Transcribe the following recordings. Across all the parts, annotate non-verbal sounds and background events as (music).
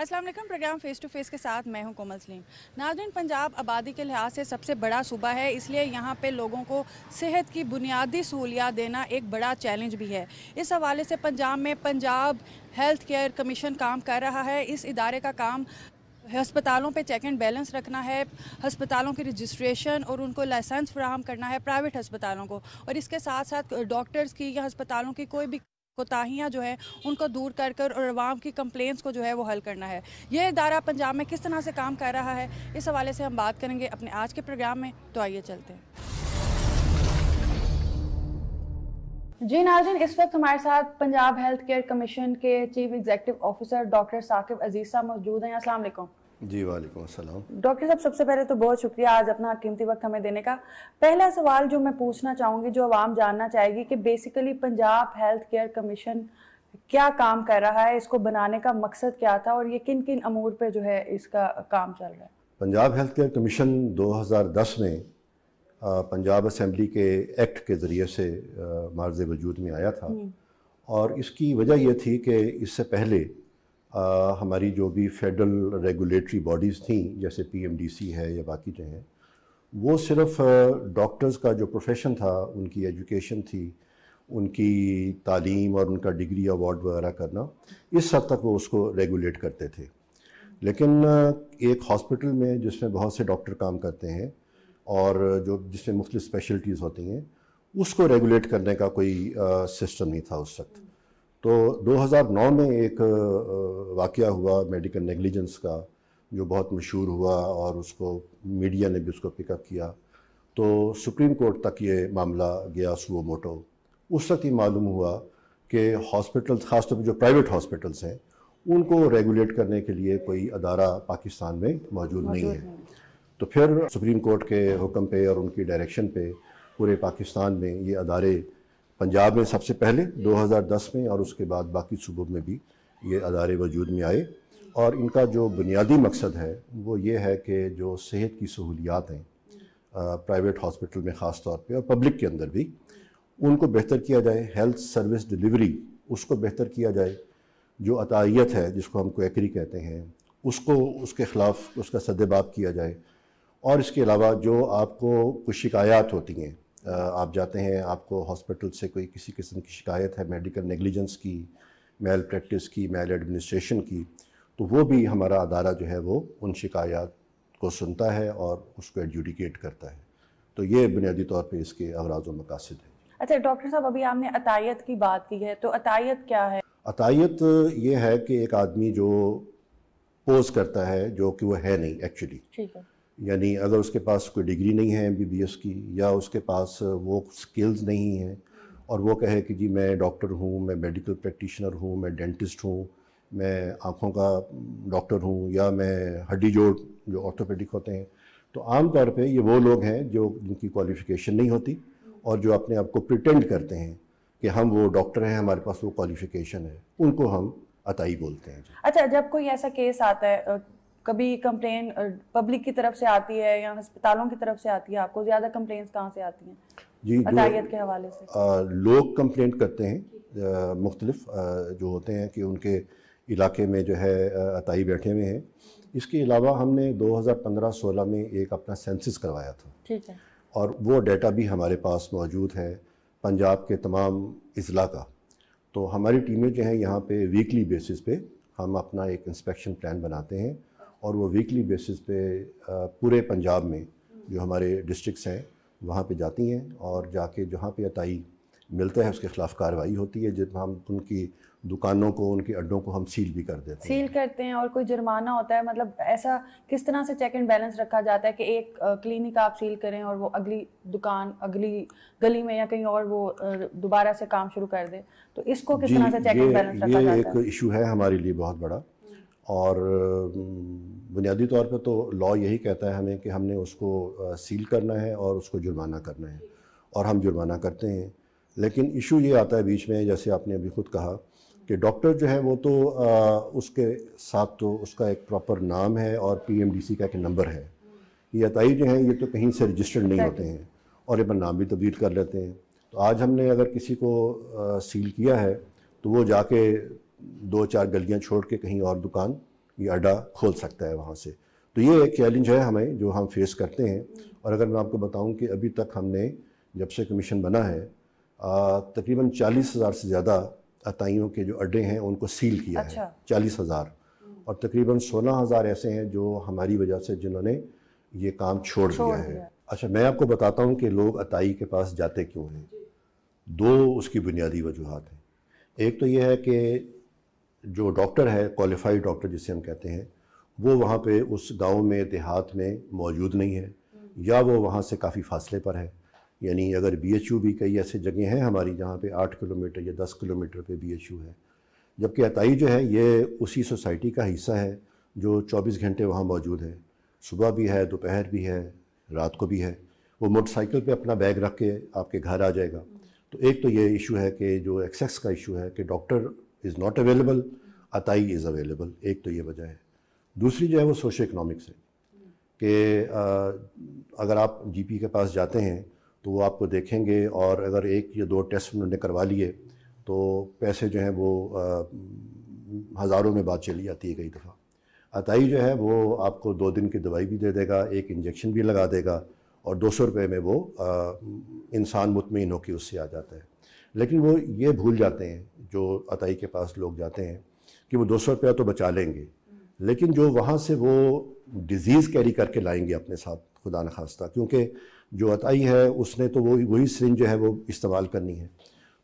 Aslam program face to face के साथ मैं हूं कोमल सलीम नाजन पंजाब आबादी के लिहाज से सबसे बड़ा सूबा है इसलिए यहां पे लोगों को सेहत की बुनियादी सहूलियात देना एक बड़ा चैलेंज भी है इस हवाले से पंजाब में पंजाब हेल्थ केयर कमीशन काम कर रहा है इस इदारे का काम हस्पतालों पे चेक एंड बैलेंस रखना है हस्पतालों की रजिस्ट्रेशन और उनको लाइसेंस फ्राहम करना है प्राइवेट हस्पतालों को और इसके साथ साथ डॉक्टर्स की या हस्पतालों की कोई भी कोताहियाँ जो है उनको दूर कर कर और आवाम की कंप्लेंट्स को जो है वो हल करना है ये इदारा पंजाब में किस तरह से काम कर रहा है इस हवाले से हम बात करेंगे अपने आज के प्रोग्राम में तो आइए चलते हैं जी नाजिन इस वक्त हमारे साथ पंजाब हेल्थ केयर कमीशन के chief executive officer doctor Saqib Aziz साहब मौजूद हैं अस्सलाम वालेकुम जी वालेकुम डॉक्टर साहब सबसे पहले तो बहुत शुक्रिया आज अपना कीमती वक्त हमें देने का पहला सवाल जो मैं पूछना चाहूँगी जो आवाम जानना चाहेगी कि basically Punjab health care commission क्या काम कर रहा है इसको बनाने का मकसद क्या था और ये किन किन अमूर पे जो है इसका काम चल रहा है पंजाब हेल्थ केयर कमीशन 2010 में पंजाब असम्बली के एक्ट के ज़रिए से मार्ज वजूद में आया था हम्म। और इसकी वजह यह थी कि इससे पहले हमारी जो भी फेडरल रेगुलेटरी बॉडीज़ थी जैसे पीएमडीसी है या बाकी जो हैं वो सिर्फ डॉक्टर्स का जो प्रोफेशन था उनकी एजुकेशन थी उनकी तालीम और उनका डिग्री अवार्ड वगैरह करना इस हद तक वो उसको रेगुलेट करते थे लेकिन एक हॉस्पिटल में जिसमें बहुत से डॉक्टर काम करते हैं और जो जिसमें मुख्तु स्पेशलिटीज़ होती हैं उसको रेगुलेट करने का कोई सिस्टम नहीं था उस वक्त तो 2009 में एक वाक़ हुआ मेडिकल नेगलिजेंस का जो बहुत मशहूर हुआ और उसको मीडिया ने भी उसको पिकअप किया तो सुप्रीम कोर्ट तक ये मामला गया सुबह मोटो उस वक्त ही मालूम हुआ कि हॉस्पिटल्स ख़ासतौर पर जो प्राइवेट हॉस्पिटल्स हैं उनको रेगुलेट करने के लिए कोई अदारा पाकिस्तान में मौजूद नहीं है तो फिर सुप्रीम कोर्ट के हुक्म पे और उनकी डायरेक्शन पे पूरे पाकिस्तान में ये अदारे पंजाब में सबसे पहले 2010 में और उसके बाद बाकी सूबों में भी ये अदारे वजूद में आए और इनका जो बुनियादी मकसद है वो ये है कि जो सेहत की सहूलियात हैं प्राइवेट हॉस्पिटल में ख़ास तौर पे और पब्लिक के अंदर भी उनको बेहतर किया जाए हेल्थ सर्विस डिलीवरी उसको बेहतर किया जाए जो अतायत है जिसको हम कोकरी कहते हैं उसको उसके ख़िलाफ़ उसका सदेबाप किया जाए और इसके अलावा जो आपको कुछ शिकायत होती हैं आप जाते हैं आपको हॉस्पिटल से कोई किसी किस्म की शिकायत है मेडिकल नेगलिजेंस की मेल प्रैक्टिस की मेल एडमिनिस्ट्रेशन की तो वो भी हमारा अदारा जो है वो उन शिकायत को सुनता है और उसको एडजुडिकेट करता है तो ये बुनियादी तौर पर इसके अगराज व मकासद हैं अच्छा डॉक्टर साहब अभी आपने अतायत की बात की है तो अतायत क्या है अतायत ये है कि एक आदमी जो पोज करता है जो कि वो है नहीं एक्चुअली ठीक है यानी अगर उसके पास कोई डिग्री नहीं है एम की या उसके पास वो स्किल्स नहीं हैं और वो कहे कि जी मैं डॉक्टर हूँ मैं मेडिकल प्रैक्टिशनर हूँ मैं डेंटिस्ट हूँ मैं आँखों का डॉक्टर हूँ या मैं हड्डी जोड़ जो ऑर्थोपेडिक होते हैं तो आम तौर पे ये वो लोग हैं जो जिनकी क्वालिफ़िकेशन नहीं होती और जो अपने आप को प्रिटेंड करते हैं कि हम वो डॉक्टर हैं हमारे पास वो क्वालिफ़िकेशन है उनको हम अताई बोलते हैं अच्छा जब कोई ऐसा केस आता है कभी कंप्लेन पब्लिक की तरफ से आती है या अस्पतालों की तरफ से आती है आपको ज़्यादा कंप्लेन कहाँ से आती हैं जी के हवाले से आ, लोग कंप्लेंट करते हैं मुख्तलफ जो होते हैं कि उनके इलाके में जो है अताई बैठे हुए हैं इसके अलावा हमने 2015-16 में एक अपना सेंसिस करवाया था ठीक है और वो डेटा भी हमारे पास मौजूद है पंजाब के तमाम अजला का तो हमारी टीमें जो हैं यहाँ पे वीकली बेसिस पे हम अपना एक इंस्पेक्शन प्लान बनाते हैं और वो वीकली बेसिस पे पूरे पंजाब में जो हमारे डिस्ट्रिक्स हैं वहाँ पे जाती हैं और जाके जहाँ पे अताई मिलता है उसके खिलाफ कार्रवाई होती है जब हम उनकी दुकानों को उनके अड्डों को हम सील भी कर देते हैं सील करते हैं और कोई जुर्माना होता है मतलब ऐसा किस तरह से चेक एंड बैलेंस रखा जाता है कि एक क्लिनिक आप सील करें और वो अगली दुकान अगली गली में या कहीं और वो दोबारा से काम शुरू कर दे तो इसको किस तरह से चेक एंड बैलेंस रखा जाता है एक इशू है हमारे लिए बहुत बड़ा और बुनियादी तौर पे तो लॉ यही कहता है हमें कि हमने उसको सील करना है और उसको जुर्माना करना है और हम जुर्माना करते हैं लेकिन इशू ये आता है बीच में जैसे आपने अभी खुद कहा कि डॉक्टर जो है वो तो आ, उसके साथ तो उसका एक प्रॉपर नाम है और पीएमडीसी का एक नंबर है ये अतई जो हैं ये तो कहीं से रजिस्टर्ड नहीं होते हैं और अपना नाम भी तब्दील कर लेते हैं तो आज हमने अगर किसी को आ, सील किया है तो वो जाके दो चार गलियां छोड़ के कहीं और दुकान या अड्डा खोल सकता है वहाँ से तो ये एक चैलेंज है हमें जो हम फेस करते हैं और अगर मैं आपको बताऊँ कि अभी तक हमने जब से कमीशन बना है तकरीबन चालीस हज़ार से ज़्यादा अताइयों के जो अड्डे हैं उनको सील किया अच्छा। है चालीस हज़ार और तकरीबन सोलह हज़ार ऐसे हैं जो हमारी वजह से जिन्होंने ये काम छोड़, छोड़ दिया है अच्छा मैं आपको बताता हूँ कि लोग अताई के पास जाते क्यों हैं दो उसकी बुनियादी वजूहत हैं एक तो यह है कि जो डॉक्टर है क्वालिफाइड डॉक्टर जिसे हम कहते हैं वो वहाँ पे उस गांव में देहात में मौजूद नहीं है या वो वहाँ से काफ़ी फासले पर है यानी अगर बी एच यू भी कई ऐसे जगह हैं हमारी जहाँ पे आठ किलोमीटर या दस किलोमीटर पे बी एच यू है जबकि अताई जो है ये उसी सोसाइटी का हिस्सा है जो चौबीस घंटे वहाँ मौजूद है सुबह भी है दोपहर भी है रात को भी है वो मोटरसाइकिल पे अपना बैग रख के आपके घर आ जाएगा तो एक तो ये इशू है कि जो एक्सेस का इशू है कि डॉक्टर इज़ नॉट अवेलेबल अताई इज़ अवेलेबल एक तो ये वजह है दूसरी जो है वो सोशो इकनॉमिक्स है कि अगर आप जीपी के पास जाते हैं तो वो आपको देखेंगे और अगर एक या दो टेस्ट उन्होंने करवा लिए तो पैसे जो हैं वो हज़ारों में बात चली जाती है कई दफ़ा अताई जो है वो आपको दो दिन की दवाई भी दे देगा एक इंजेक्शन भी लगा देगा और दो सौ रुपये में वो इंसान मुतमिन होकर उससे आ जाता है लेकिन वो ये भूल जाते हैं जो अतई के पास लोग जाते हैं कि वो दो सौ रुपया तो बचा लेंगे लेकिन जो वहाँ से वो डिज़ीज़ कैरी करके लाएंगे अपने साथ खुदा न खास्ता क्योंकि जो अतई है उसने तो वो वही सिरिंज जो है वो इस्तेमाल करनी है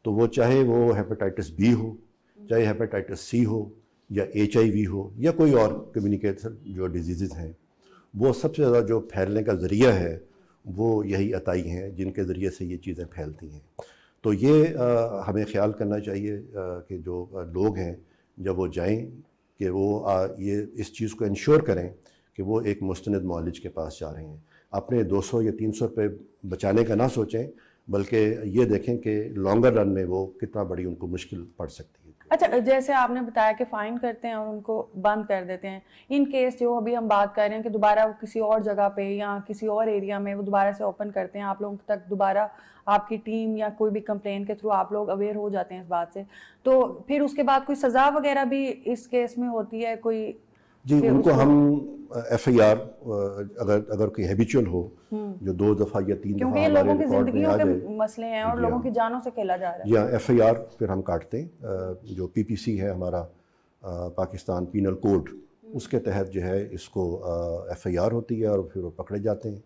तो वो चाहे वो हेपेटाइटिस बी हो चाहे हेपेटाइटिस सी हो या एच हो या कोई और कम्युनिकेशन जो डिजीज़ हैं वो सबसे ज़्यादा जो फैलने का ज़रिया है वो यही अताई हैं जिनके ज़रिए से ये चीज़ें फैलती हैं तो ये आ, हमें ख्याल करना चाहिए आ, कि जो लोग हैं जब वो जाएं कि वो आ, ये इस चीज़ को इंश्योर करें कि वो एक मुस्तंद मालिज के पास जा रहे हैं अपने 200 या 300 रुपये बचाने का ना सोचें बल्कि ये देखें कि लॉन्गर रन में वो कितना बड़ी उनको मुश्किल पड़ सकती है अच्छा जैसे आपने बताया कि फाइन करते हैं और उनको बंद कर देते हैं इन केस जो अभी हम बात कर रहे हैं कि दोबारा वो किसी और जगह पे या किसी और एरिया में वो दोबारा से ओपन करते हैं आप लोगों तक दोबारा आपकी टीम या कोई भी कंप्लेन के थ्रू आप लोग अवेयर हो जाते हैं इस बात से तो फिर उसके बाद कोई सज़ा वगैरह भी इस केस में होती है कोई जी उनको हम एफ आई आर अगर अगर कोई हैबिचुअल हो हम्म। जो दो दफ़ा या तीन दफ़ा लोगों की जिंदगियों के मसले हैं और लोगों हाँ। की जानों से खेला जा रहा है या एफ आई आर फिर हम काटते हैं जो पी पी सी है हमारा पाकिस्तान पीनल कोड हम्म। उसके तहत जो है इसको एफ आई आर होती है और फिर वो पकड़े जाते हैं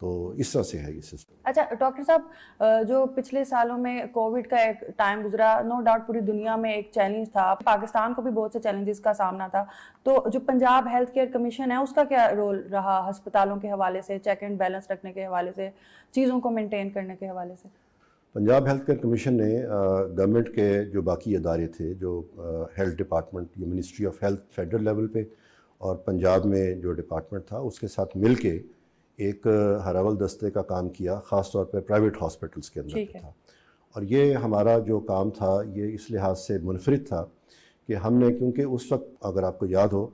तो इस तरह से है ये सिस्टम अच्छा डॉक्टर साहब जो पिछले सालों में कोविड का एक टाइम गुजरा नो डाउट पूरी दुनिया में एक चैलेंज था पाकिस्तान को भी बहुत से चैलेंजेस का सामना था तो जो पंजाब हेल्थ केयर कमीशन है उसका क्या रोल रहा अस्पतालों के हवाले से चेक एंड बैलेंस रखने के हवाले से चीज़ों को मेनटेन करने के हवाले से पंजाब हेल्थ केयर कमीशन ने गवर्नमेंट के जो बाकी अदारे थे जो हेल्थ डिपार्टमेंट या ministry of health federal level पे और पंजाब में जो डिपार्टमेंट था उसके साथ मिल के एक हरावल दस्ते का काम किया ख़ास तौर पर प्राइवेट हॉस्पिटल्स के अंदर था और ये हमारा जो काम था ये इस लिहाज से मुनफरद था कि हमने क्योंकि उस वक्त अगर आपको याद हो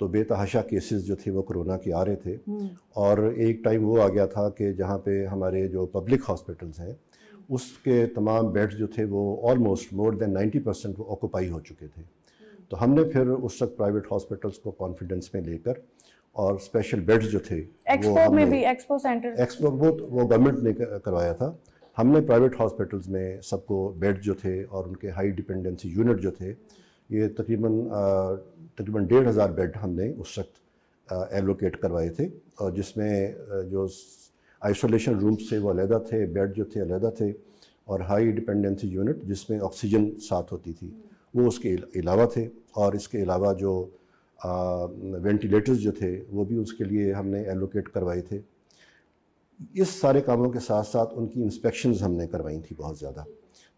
तो बेतहाशा केसेस जो थे वो कोरोना के आ रहे थे हम्म। और एक टाइम वो आ गया था कि जहाँ पे हमारे जो पब्लिक हॉस्पिटल्स हैं उसके तमाम बेड्स जो थे वो ऑलमोस्ट मोर देन 90 परसेंट वो ऑक्यूपाई हो चुके थे हम्म। तो हमने फिर उस वक्त प्राइवेट हॉस्पिटल्स को कॉन्फिडेंस में लेकर और स्पेशल बेड्स जो थे एक्सपो में भी एक्सपो सेंटर एक्सपो वो वो गवर्नमेंट ने करवाया था हमने प्राइवेट हॉस्पिटल्स में सबको बेड जो थे और उनके हाई डिपेंडेंसी यूनिट जो थे ये तकरीबन तकरीबन डेढ़ हज़ार बेड हमने उस वक्त एलोकेट करवाए थे और जिसमें जो आइसोलेशन रूम्स थे वो अलहदा थे बेड जो थे अलहदा थे और हाई डिपेंडेंसी यूनिट जिसमें ऑक्सीजन साथ होती थी वो उसके अलावा थे और इसके अलावा जो वेंटिलेटर्स जो थे वो भी उसके लिए हमने एलोकेट करवाए थे इस सारे कामों के साथ साथ उनकी इंस्पेक्शन हमने करवाई थी बहुत ज़्यादा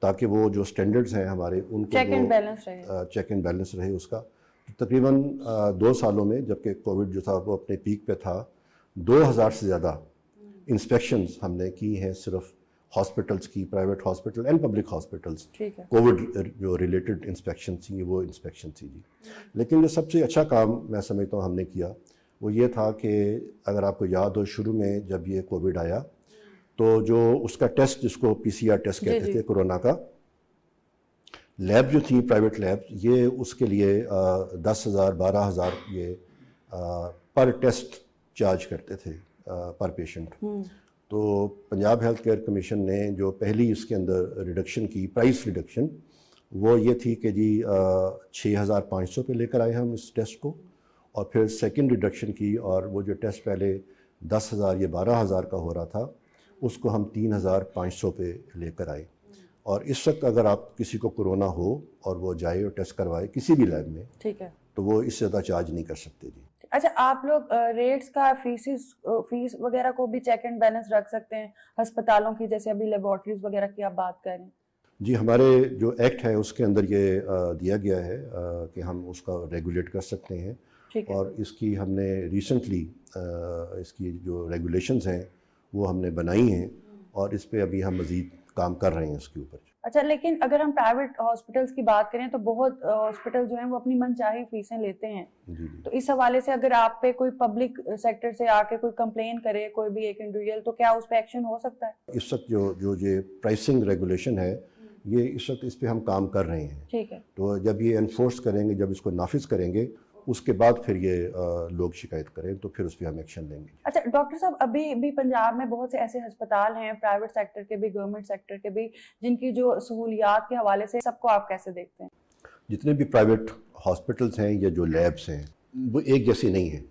ताकि वो जो स्टैंडर्ड्स हैं हमारे उनको चेक एंड बैलेंस रहे चेक एंड बैलेंस रहे उसका तो तकरीबन दो सालों में जबकि कोविड जो था वो अपने पीक पे था दो हज़ार से ज़्यादा इंस्पेक्शंस हमने की हैं सिर्फ हॉस्पिटल्स की private hospital and public hospitals covid जो रिलेटेड इंस्पेक्शन थी वो इंस्पेक्शन थी जी लेकिन जो सबसे अच्छा काम मैं समझता हूँ हमने किया वो ये था कि अगर आपको याद हो शुरू में जब ये कोविड आया तो जो उसका टेस्ट जिसको पी टेस्ट कहते थे कोरोना का लैब जो थी प्राइवेट लैब ये उसके लिए दस हज़ार बारह हज़ार ये आ, पर टेस्ट चार्ज करते थे आ, पर पेशेंट तो पंजाब हेल्थ केयर कमीशन ने जो पहली इसके अंदर रिडक्शन की प्राइस रिडक्शन वो ये थी कि जी छः हज़ार पाँच सौ पे लेकर आए हम इस टेस्ट को और फिर सेकेंड रिडक्शन की और वो जो टेस्ट पहले दस हज़ार या बारह हज़ार का हो रहा था उसको हम तीन हज़ार पाँच सौ पे लेकर आए और इस वक्त अगर आप किसी को कोरोना हो और वो जाए और टेस्ट करवाए किसी भी लैब में ठीक है तो वो इससे ज़्यादा चार्ज नहीं कर सकते जी अच्छा आप लोग रेट्स का फीसिस फीस वगैरह को भी चेक एंड बैलेंस रख सकते हैं अस्पतालों की जैसे अभी लेबोरेटरीज वगैरह की आप बात करें जी हमारे जो एक्ट है उसके अंदर ये दिया गया है कि हम उसका रेगुलेट कर सकते हैं और इसकी हमने रिसेंटली इसकी जो रेगुलेशंस हैं वो हमने बनाई हैं और इस पर अभी हम मज़ीद काम कर रहे हैं उसके ऊपर अच्छा लेकिन अगर हम प्राइवेट हॉस्पिटल्स की बात करें तो बहुत हॉस्पिटल जो हैं वो अपनी मनचाही फीसें लेते हैं तो इस हवाले से अगर आप पे कोई पब्लिक सेक्टर से आके कोई कंप्लेन करे कोई भी एक इंडिविजुअल तो क्या उस पर एक्शन हो सकता है इस वक्त जो जो ये प्राइसिंग रेगुलेशन है ये इस वक्त इस पर हम काम कर रहे हैं ठीक है तो जब ये इन्फोर्स करेंगे जब इसको नाफिज करेंगे उसके बाद फिर ये लोग शिकायत करें तो फिर उस पर हम एक्शन लेंगे अच्छा डॉक्टर साहब अभी भी पंजाब में बहुत से ऐसे अस्पताल हैं प्राइवेट सेक्टर के भी गवर्नमेंट सेक्टर के भी जिनकी जो सहूलियात के हवाले से सबको आप कैसे देखते हैं जितने भी प्राइवेट हॉस्पिटल्स हैं या जो लैब्स हैं वो एक जैसी नहीं है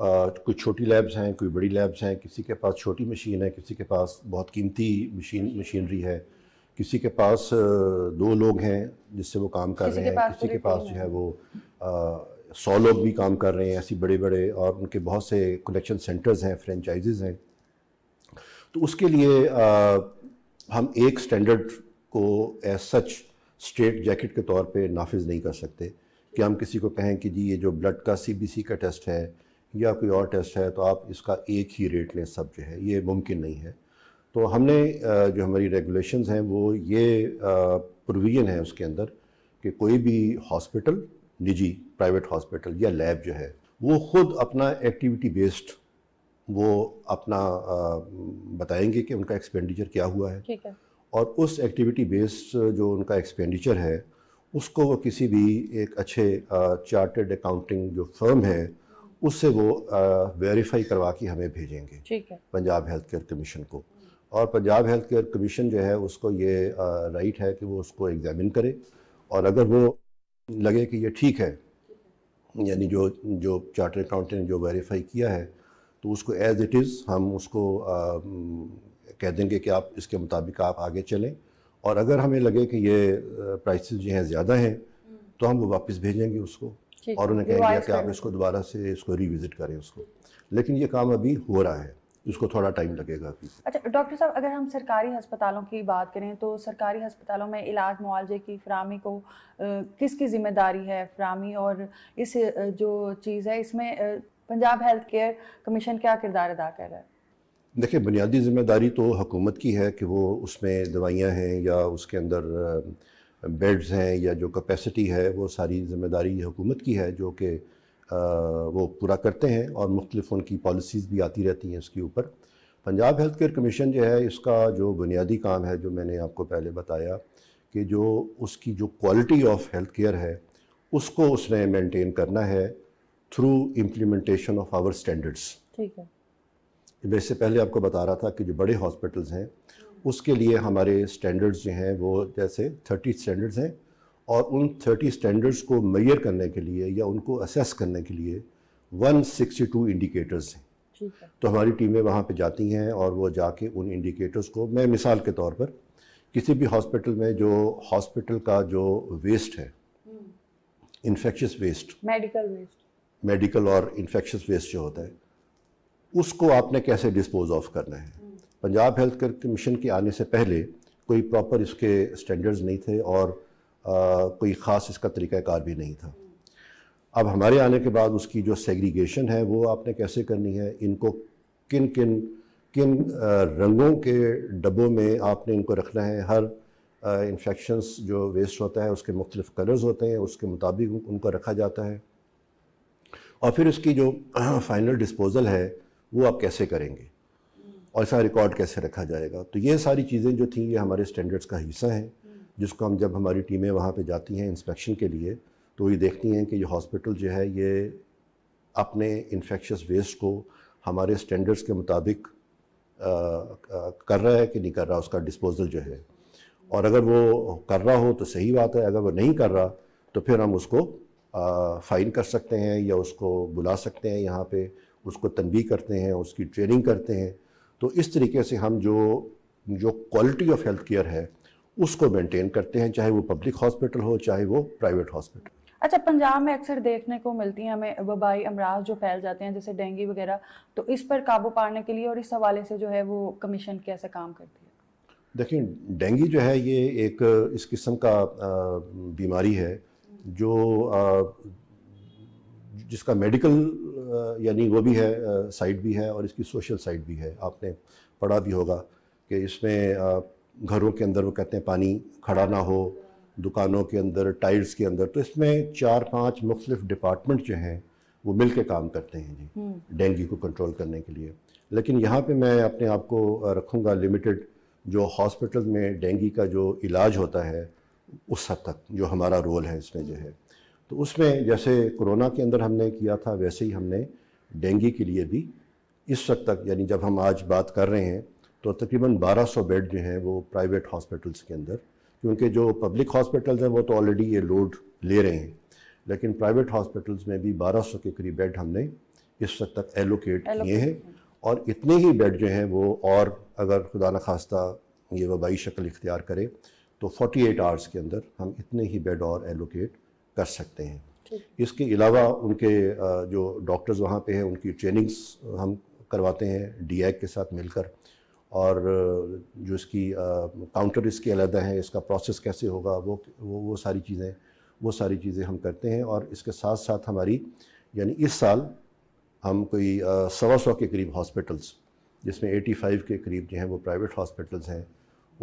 कोई छोटी लैब्स हैं कोई बड़ी लैब्स हैं किसी के पास छोटी मशीन है किसी के पास बहुत कीमती मशीन मशीनरी है किसी के पास दो लोग हैं जिससे वो काम कर रहे हैं किसी के पास जो है वो सौ लोग भी काम कर रहे हैं ऐसी बड़े बड़े और उनके बहुत से कलेक्शन सेंटर्स हैं फ्रेंचाइजेज हैं तो उसके लिए आ, हम एक स्टैंडर्ड को एज सच स्ट्रेट जैकेट के तौर पे नाफिज नहीं कर सकते कि हम किसी को कहें कि जी ये जो ब्लड का सीबीसी का टेस्ट है या कोई और टेस्ट है तो आप इसका एक ही रेट लें सब जो है ये मुमकिन नहीं है तो हमने जो हमारी रेगुलेशंस हैं वो ये प्रोविज़न है उसके अंदर कि कोई भी हॉस्पिटल निजी प्राइवेट हॉस्पिटल या लैब जो है वो खुद अपना एक्टिविटी बेस्ड वो अपना बताएंगे कि उनका एक्सपेंडिचर क्या हुआ है ठीक है और उस एक्टिविटी बेस्ड जो उनका एक्सपेंडिचर है उसको वो किसी भी एक अच्छे चार्टेड अकाउंटिंग जो फर्म है उससे वो वेरीफाई करवा के हमें भेजेंगे ठीक है पंजाब हेल्थ केयर कमीशन को और पंजाब हेल्थ केयर कमीशन जो है उसको ये राइट है कि वो उसको एग्ज़ामिन करे और अगर वो लगे कि ये ठीक है यानी जो जो चार्टर अकाउंटेंट ने जो वेरीफाई किया है तो उसको एज इट इज़ हम उसको आ, कह देंगे कि आप इसके मुताबिक आप आगे चलें और अगर हमें लगे कि ये प्राइसेस जो हैं ज़्यादा हैं तो हम वो वापस भेजेंगे उसको और उन्हें कहेंगे कि आप इसको दोबारा से इसको रिविज़िट करें उसको लेकिन ये काम अभी हो रहा है इसको थोड़ा टाइम लगेगा अच्छा डॉक्टर साहब अगर हम सरकारी अस्पतालों की बात करें तो सरकारी अस्पतालों में इलाज मुआवजे की फ्राहमी को किसकी ज़िम्मेदारी है फ्राहमी और इस जो चीज़ है इसमें पंजाब हेल्थ केयर कमीशन क्या किरदार अदा कर रहा है देखिए बुनियादी ज़िम्मेदारी तो हुकूमत की है कि वो उसमें दवाइयाँ हैं या उसके अंदर बेड्स हैं या जो कैपेसिटी है वो सारी ज़िम्मेदारी हुकूमत की है जो कि वो पूरा करते हैं और मुख्तलिफ उनकी पॉलिसीज़ भी आती रहती हैं उसके ऊपर पंजाब हेल्थ केयर कमीशन जो है इसका जो बुनियादी काम है जो मैंने आपको पहले बताया कि जो उसकी जो क्वालिटी ऑफ हेल्थ केयर है उसको उसने मेंटेन करना है through implementation of our standards ठीक है मैं इससे पहले आपको बता रहा था कि जो बड़े हॉस्पिटल्स हैं उसके लिए हमारे स्टैंडर्ड्स जो हैं वो जैसे थर्टी स्टैंडर्ड्स हैं और उन 30 स्टैंडर्ड्स को मैयर करने के लिए या उनको असेस करने के लिए 162 इंडिकेटर्स हैं तो हमारी टीमें वहाँ पे जाती हैं और वो जाके उन इंडिकेटर्स को मैं मिसाल के तौर पर किसी भी हॉस्पिटल में जो हॉस्पिटल का जो वेस्ट है infectious waste medical waste medical और इन्फेक्शस वेस्ट जो होता है उसको आपने कैसे डिस्पोज ऑफ करना है हम्म। पंजाब हेल्थ केयर कमीशन के आने से पहले कोई प्रॉपर इसके स्टैंडर्ड्स नहीं थे और कोई ख़ास इसका तरीक़ाकार भी नहीं था अब हमारे आने के बाद उसकी जो सेग्रीगेशन है वो आपने कैसे करनी है इनको किन किन किन रंगों के डब्बों में आपने इनको रखना है हर इन्फेक्शंस जो वेस्ट होता है उसके मुख्तलिफ कलर्स होते हैं उसके मुताबिक उनको रखा जाता है और फिर उसकी जो फाइनल (clears throat) डिस्पोज़ल है वो आप कैसे करेंगे और इसका रिकॉर्ड कैसे रखा जाएगा तो ये सारी चीज़ें जो थी ये हमारे स्टैंडर्ड्स का हिस्सा हैं जिसको हम जब हमारी टीमें वहाँ पे जाती हैं इंस्पेक्शन के लिए तो ये देखती हैं कि ये हॉस्पिटल जो है ये अपने इन्फेक्शस वेस्ट को हमारे स्टैंडर्ड्स के मुताबिक आ, आ, कर रहा है कि नहीं कर रहा उसका डिस्पोजल जो है और अगर वो कर रहा हो तो सही बात है अगर वो नहीं कर रहा तो फिर हम उसको फ़ाइन कर सकते हैं या उसको बुला सकते हैं यहाँ पे उसको तनबी करते हैं उसकी ट्रेनिंग करते हैं तो इस तरीके से हम जो जो क्वालिटी ऑफ हेल्थ केयर है उसको मेंटेन करते हैं चाहे वो पब्लिक हॉस्पिटल हो चाहे वो प्राइवेट हॉस्पिटल अच्छा पंजाब में अक्सर देखने को मिलती हैं हमें वबाई अमराज जो फैल जाते हैं जैसे डेंगू वगैरह तो इस पर काबू पाने के लिए और इस हवाले से जो है वो कमीशन कैसे काम करती है देखिए डेंगू जो है ये एक इस किस्म का बीमारी है जो जिसका मेडिकल यानी वो भी है साइड भी है और इसकी सोशल साइड भी है आपने पढ़ा भी होगा कि इसमें घरों के अंदर वो कहते हैं पानी खड़ा ना हो दुकानों के अंदर टाइल्स के अंदर तो इसमें चार पांच मुख्तलिफ डिपार्टमेंट जो हैं वो मिल के काम करते हैं जी हम्म। डेंगू को कंट्रोल करने के लिए लेकिन यहाँ पे मैं अपने आप को रखूँगा लिमिटेड जो हॉस्पिटल में डेंगू का जो इलाज होता है उस हद तक जो हमारा रोल है इसमें जो है तो उसमें जैसे कोरोना के अंदर हमने किया था वैसे ही हमने डेंगू के लिए भी इस वक्त तक यानी जब हम आज बात कर रहे हैं तो तकरीबन 1200 बेड जो हैं वो प्राइवेट हॉस्पिटल्स के अंदर क्योंकि जो पब्लिक हॉस्पिटल्स हैं वो तो ऑलरेडी ये लोड ले रहे हैं लेकिन प्राइवेट हॉस्पिटल्स में भी 1200 के करीब बेड हमने इस वक्त तक एलोकेट किए हैं और इतने ही बेड जो हैं वो और अगर खुदा न खास्ता ये वबाई शक्ल इख्तियार करे तो 48 आवर्स के अंदर हम इतने ही बेड और एलोकेट कर सकते हैं इसके अलावा उनके जो डॉक्टर्स वहाँ पे हैं उनकी ट्रेनिंग्स हम करवाते हैं डी के साथ मिलकर और जो इसकी काउंटर इसके अलहदा हैं इसका प्रोसेस कैसे होगा वो वो वो सारी चीज़ें वो सारी चीज़ें हम करते हैं और इसके साथ साथ हमारी यानी इस साल हम कोई सवा सौ के करीब हॉस्पिटल्स जिसमें 85 के करीब जो हैं वो प्राइवेट हॉस्पिटल्स हैं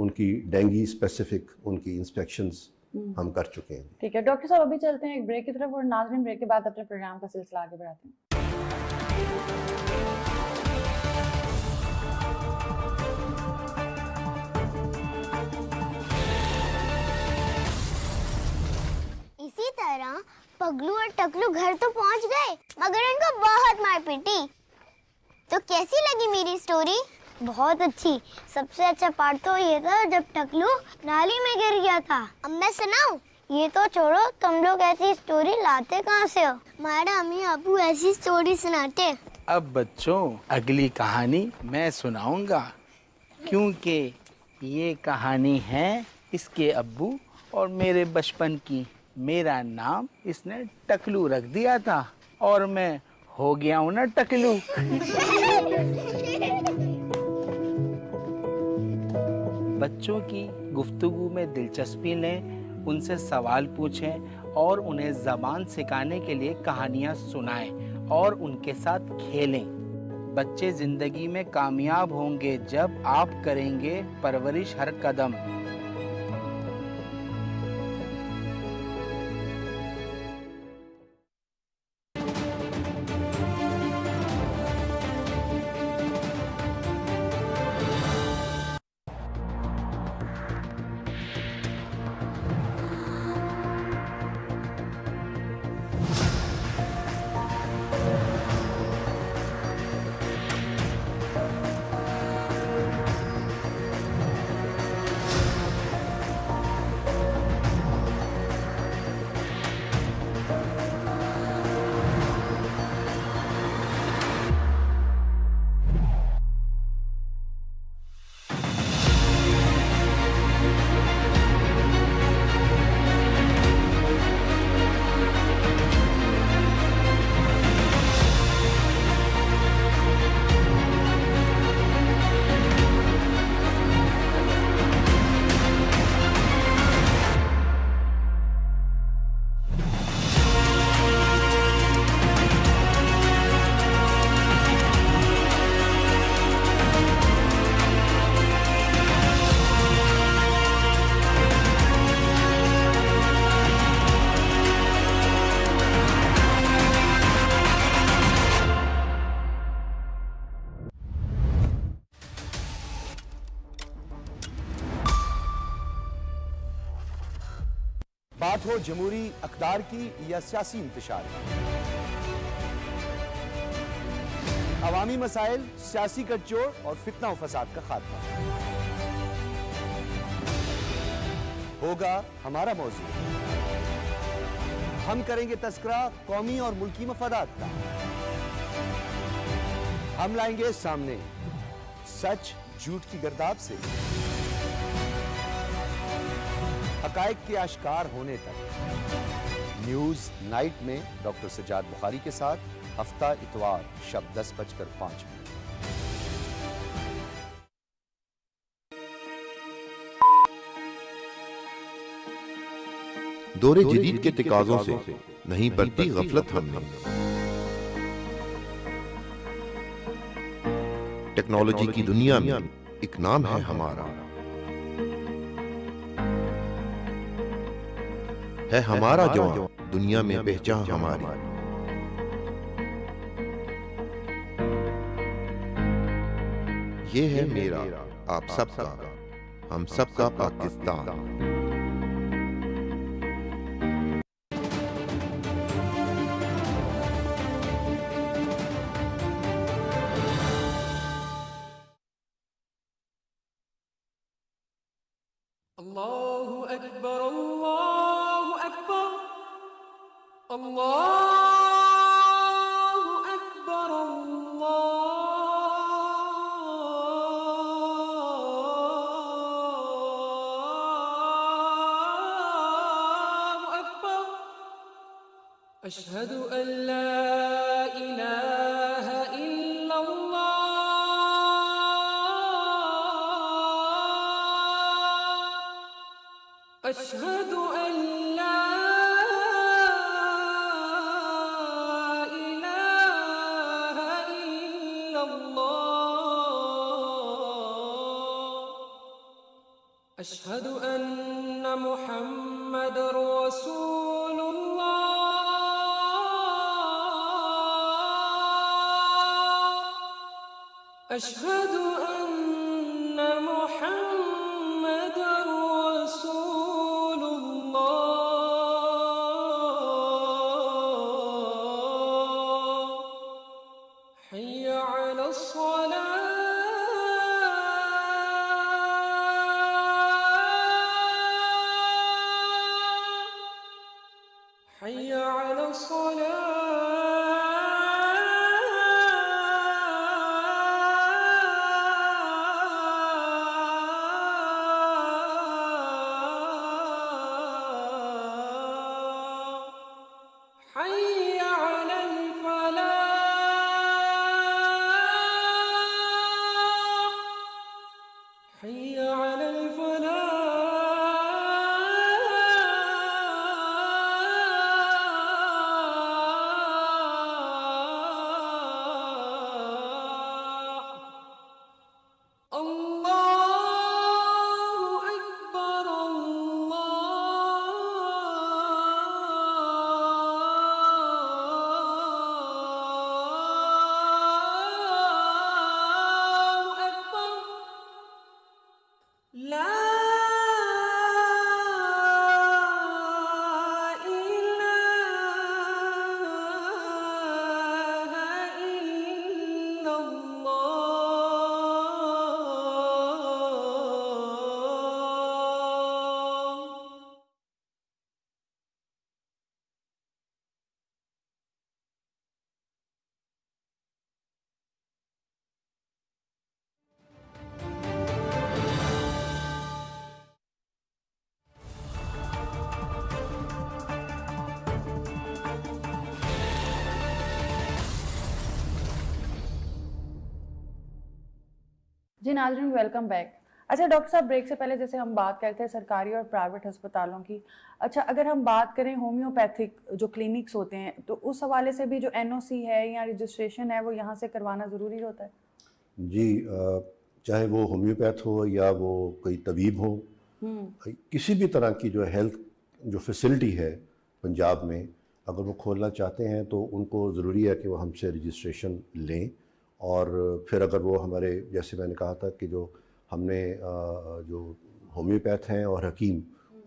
उनकी डेंगी स्पेसिफिक उनकी इंस्पेक्शंस हम्म। हम कर चुके हैं ठीक है डॉक्टर साहब अभी चलते हैं एक ब्रेक की तरफ और नाजरीन ब्रेक के बाद अपने प्रोग्राम का सिलसिला आगे बढ़ाते हैं गगलू और टकलू घर तो पहुंच गए मगर उनको बहुत मार पीटी तो कैसी लगी मेरी स्टोरी बहुत अच्छी सबसे अच्छा पार्ट तो ये था जब टकलू नाली में गिर गया था अब मैं सुनाऊं ये तो छोड़ो तुम लोग ऐसी स्टोरी लाते कहाँ से हो हमारा अम्मी अबू ऐसी स्टोरी सुनाते अब बच्चों अगली कहानी मैं सुनाऊंगा क्योंकि ये कहानी है इसके अबू और मेरे बचपन की मेरा नाम इसने टकलू रख दिया था और मैं हो गया हूं ना टकलू बच्चों की गुफ्तगु में दिलचस्पी लें उनसे सवाल पूछें और उन्हें ज़बान सिखाने के लिए कहानियां सुनाएं और उनके साथ खेलें बच्चे ज़िंदगी में कामयाब होंगे जब आप करेंगे परवरिश हर कदम हो जमहूरी अकदार की या सियासी इंतशार की अवामी मसाइल सियासी कटचोड़ और फितना फसाद का खात्मा होगा हमारा मौजूद हम करेंगे तस्करा कौमी और मुल्की मफादात का हम लाएंगे सामने सच झूठ की गर्दाब से हकायक के आश्कार होने तक न्यूज नाइट में डॉक्टर सजाद बुखारी के साथ हफ्ता इतवार शब दस बजकर पांच मिनट दौरे जदीद के तकाजों से नहीं बल्कि गफलत हमने टेक्नोलॉजी की दुनिया में एक नाम है हमारा है हमारा जवान दुनिया में पहचान हमारी ये है मेरा आप सबका हम सबका पाकिस्तान رسول الله أشهد أن जी नाजरीन वेलकम बैक अच्छा डॉक्टर साहब ब्रेक से पहले जैसे हम बात करते हैं सरकारी और प्राइवेट अस्पतालों की अच्छा अगर हम बात करें होम्योपैथिक जो क्लिनिक्स होते हैं तो उस हवाले से भी जो एनओसी है या रजिस्ट्रेशन है वो यहाँ से करवाना ज़रूरी होता है जी चाहे वो होम्योपैथ हो या वो कोई तबीब हो हम्म। किसी भी तरह की जो हेल्थ जो फैसिलिटी है पंजाब में अगर वो खोलना चाहते हैं तो उनको ज़रूरी है कि वो हमसे रजिस्ट्रेशन लें और फिर अगर वो हमारे जैसे मैंने कहा था कि जो हमने जो होम्योपैथ हैं और हकीम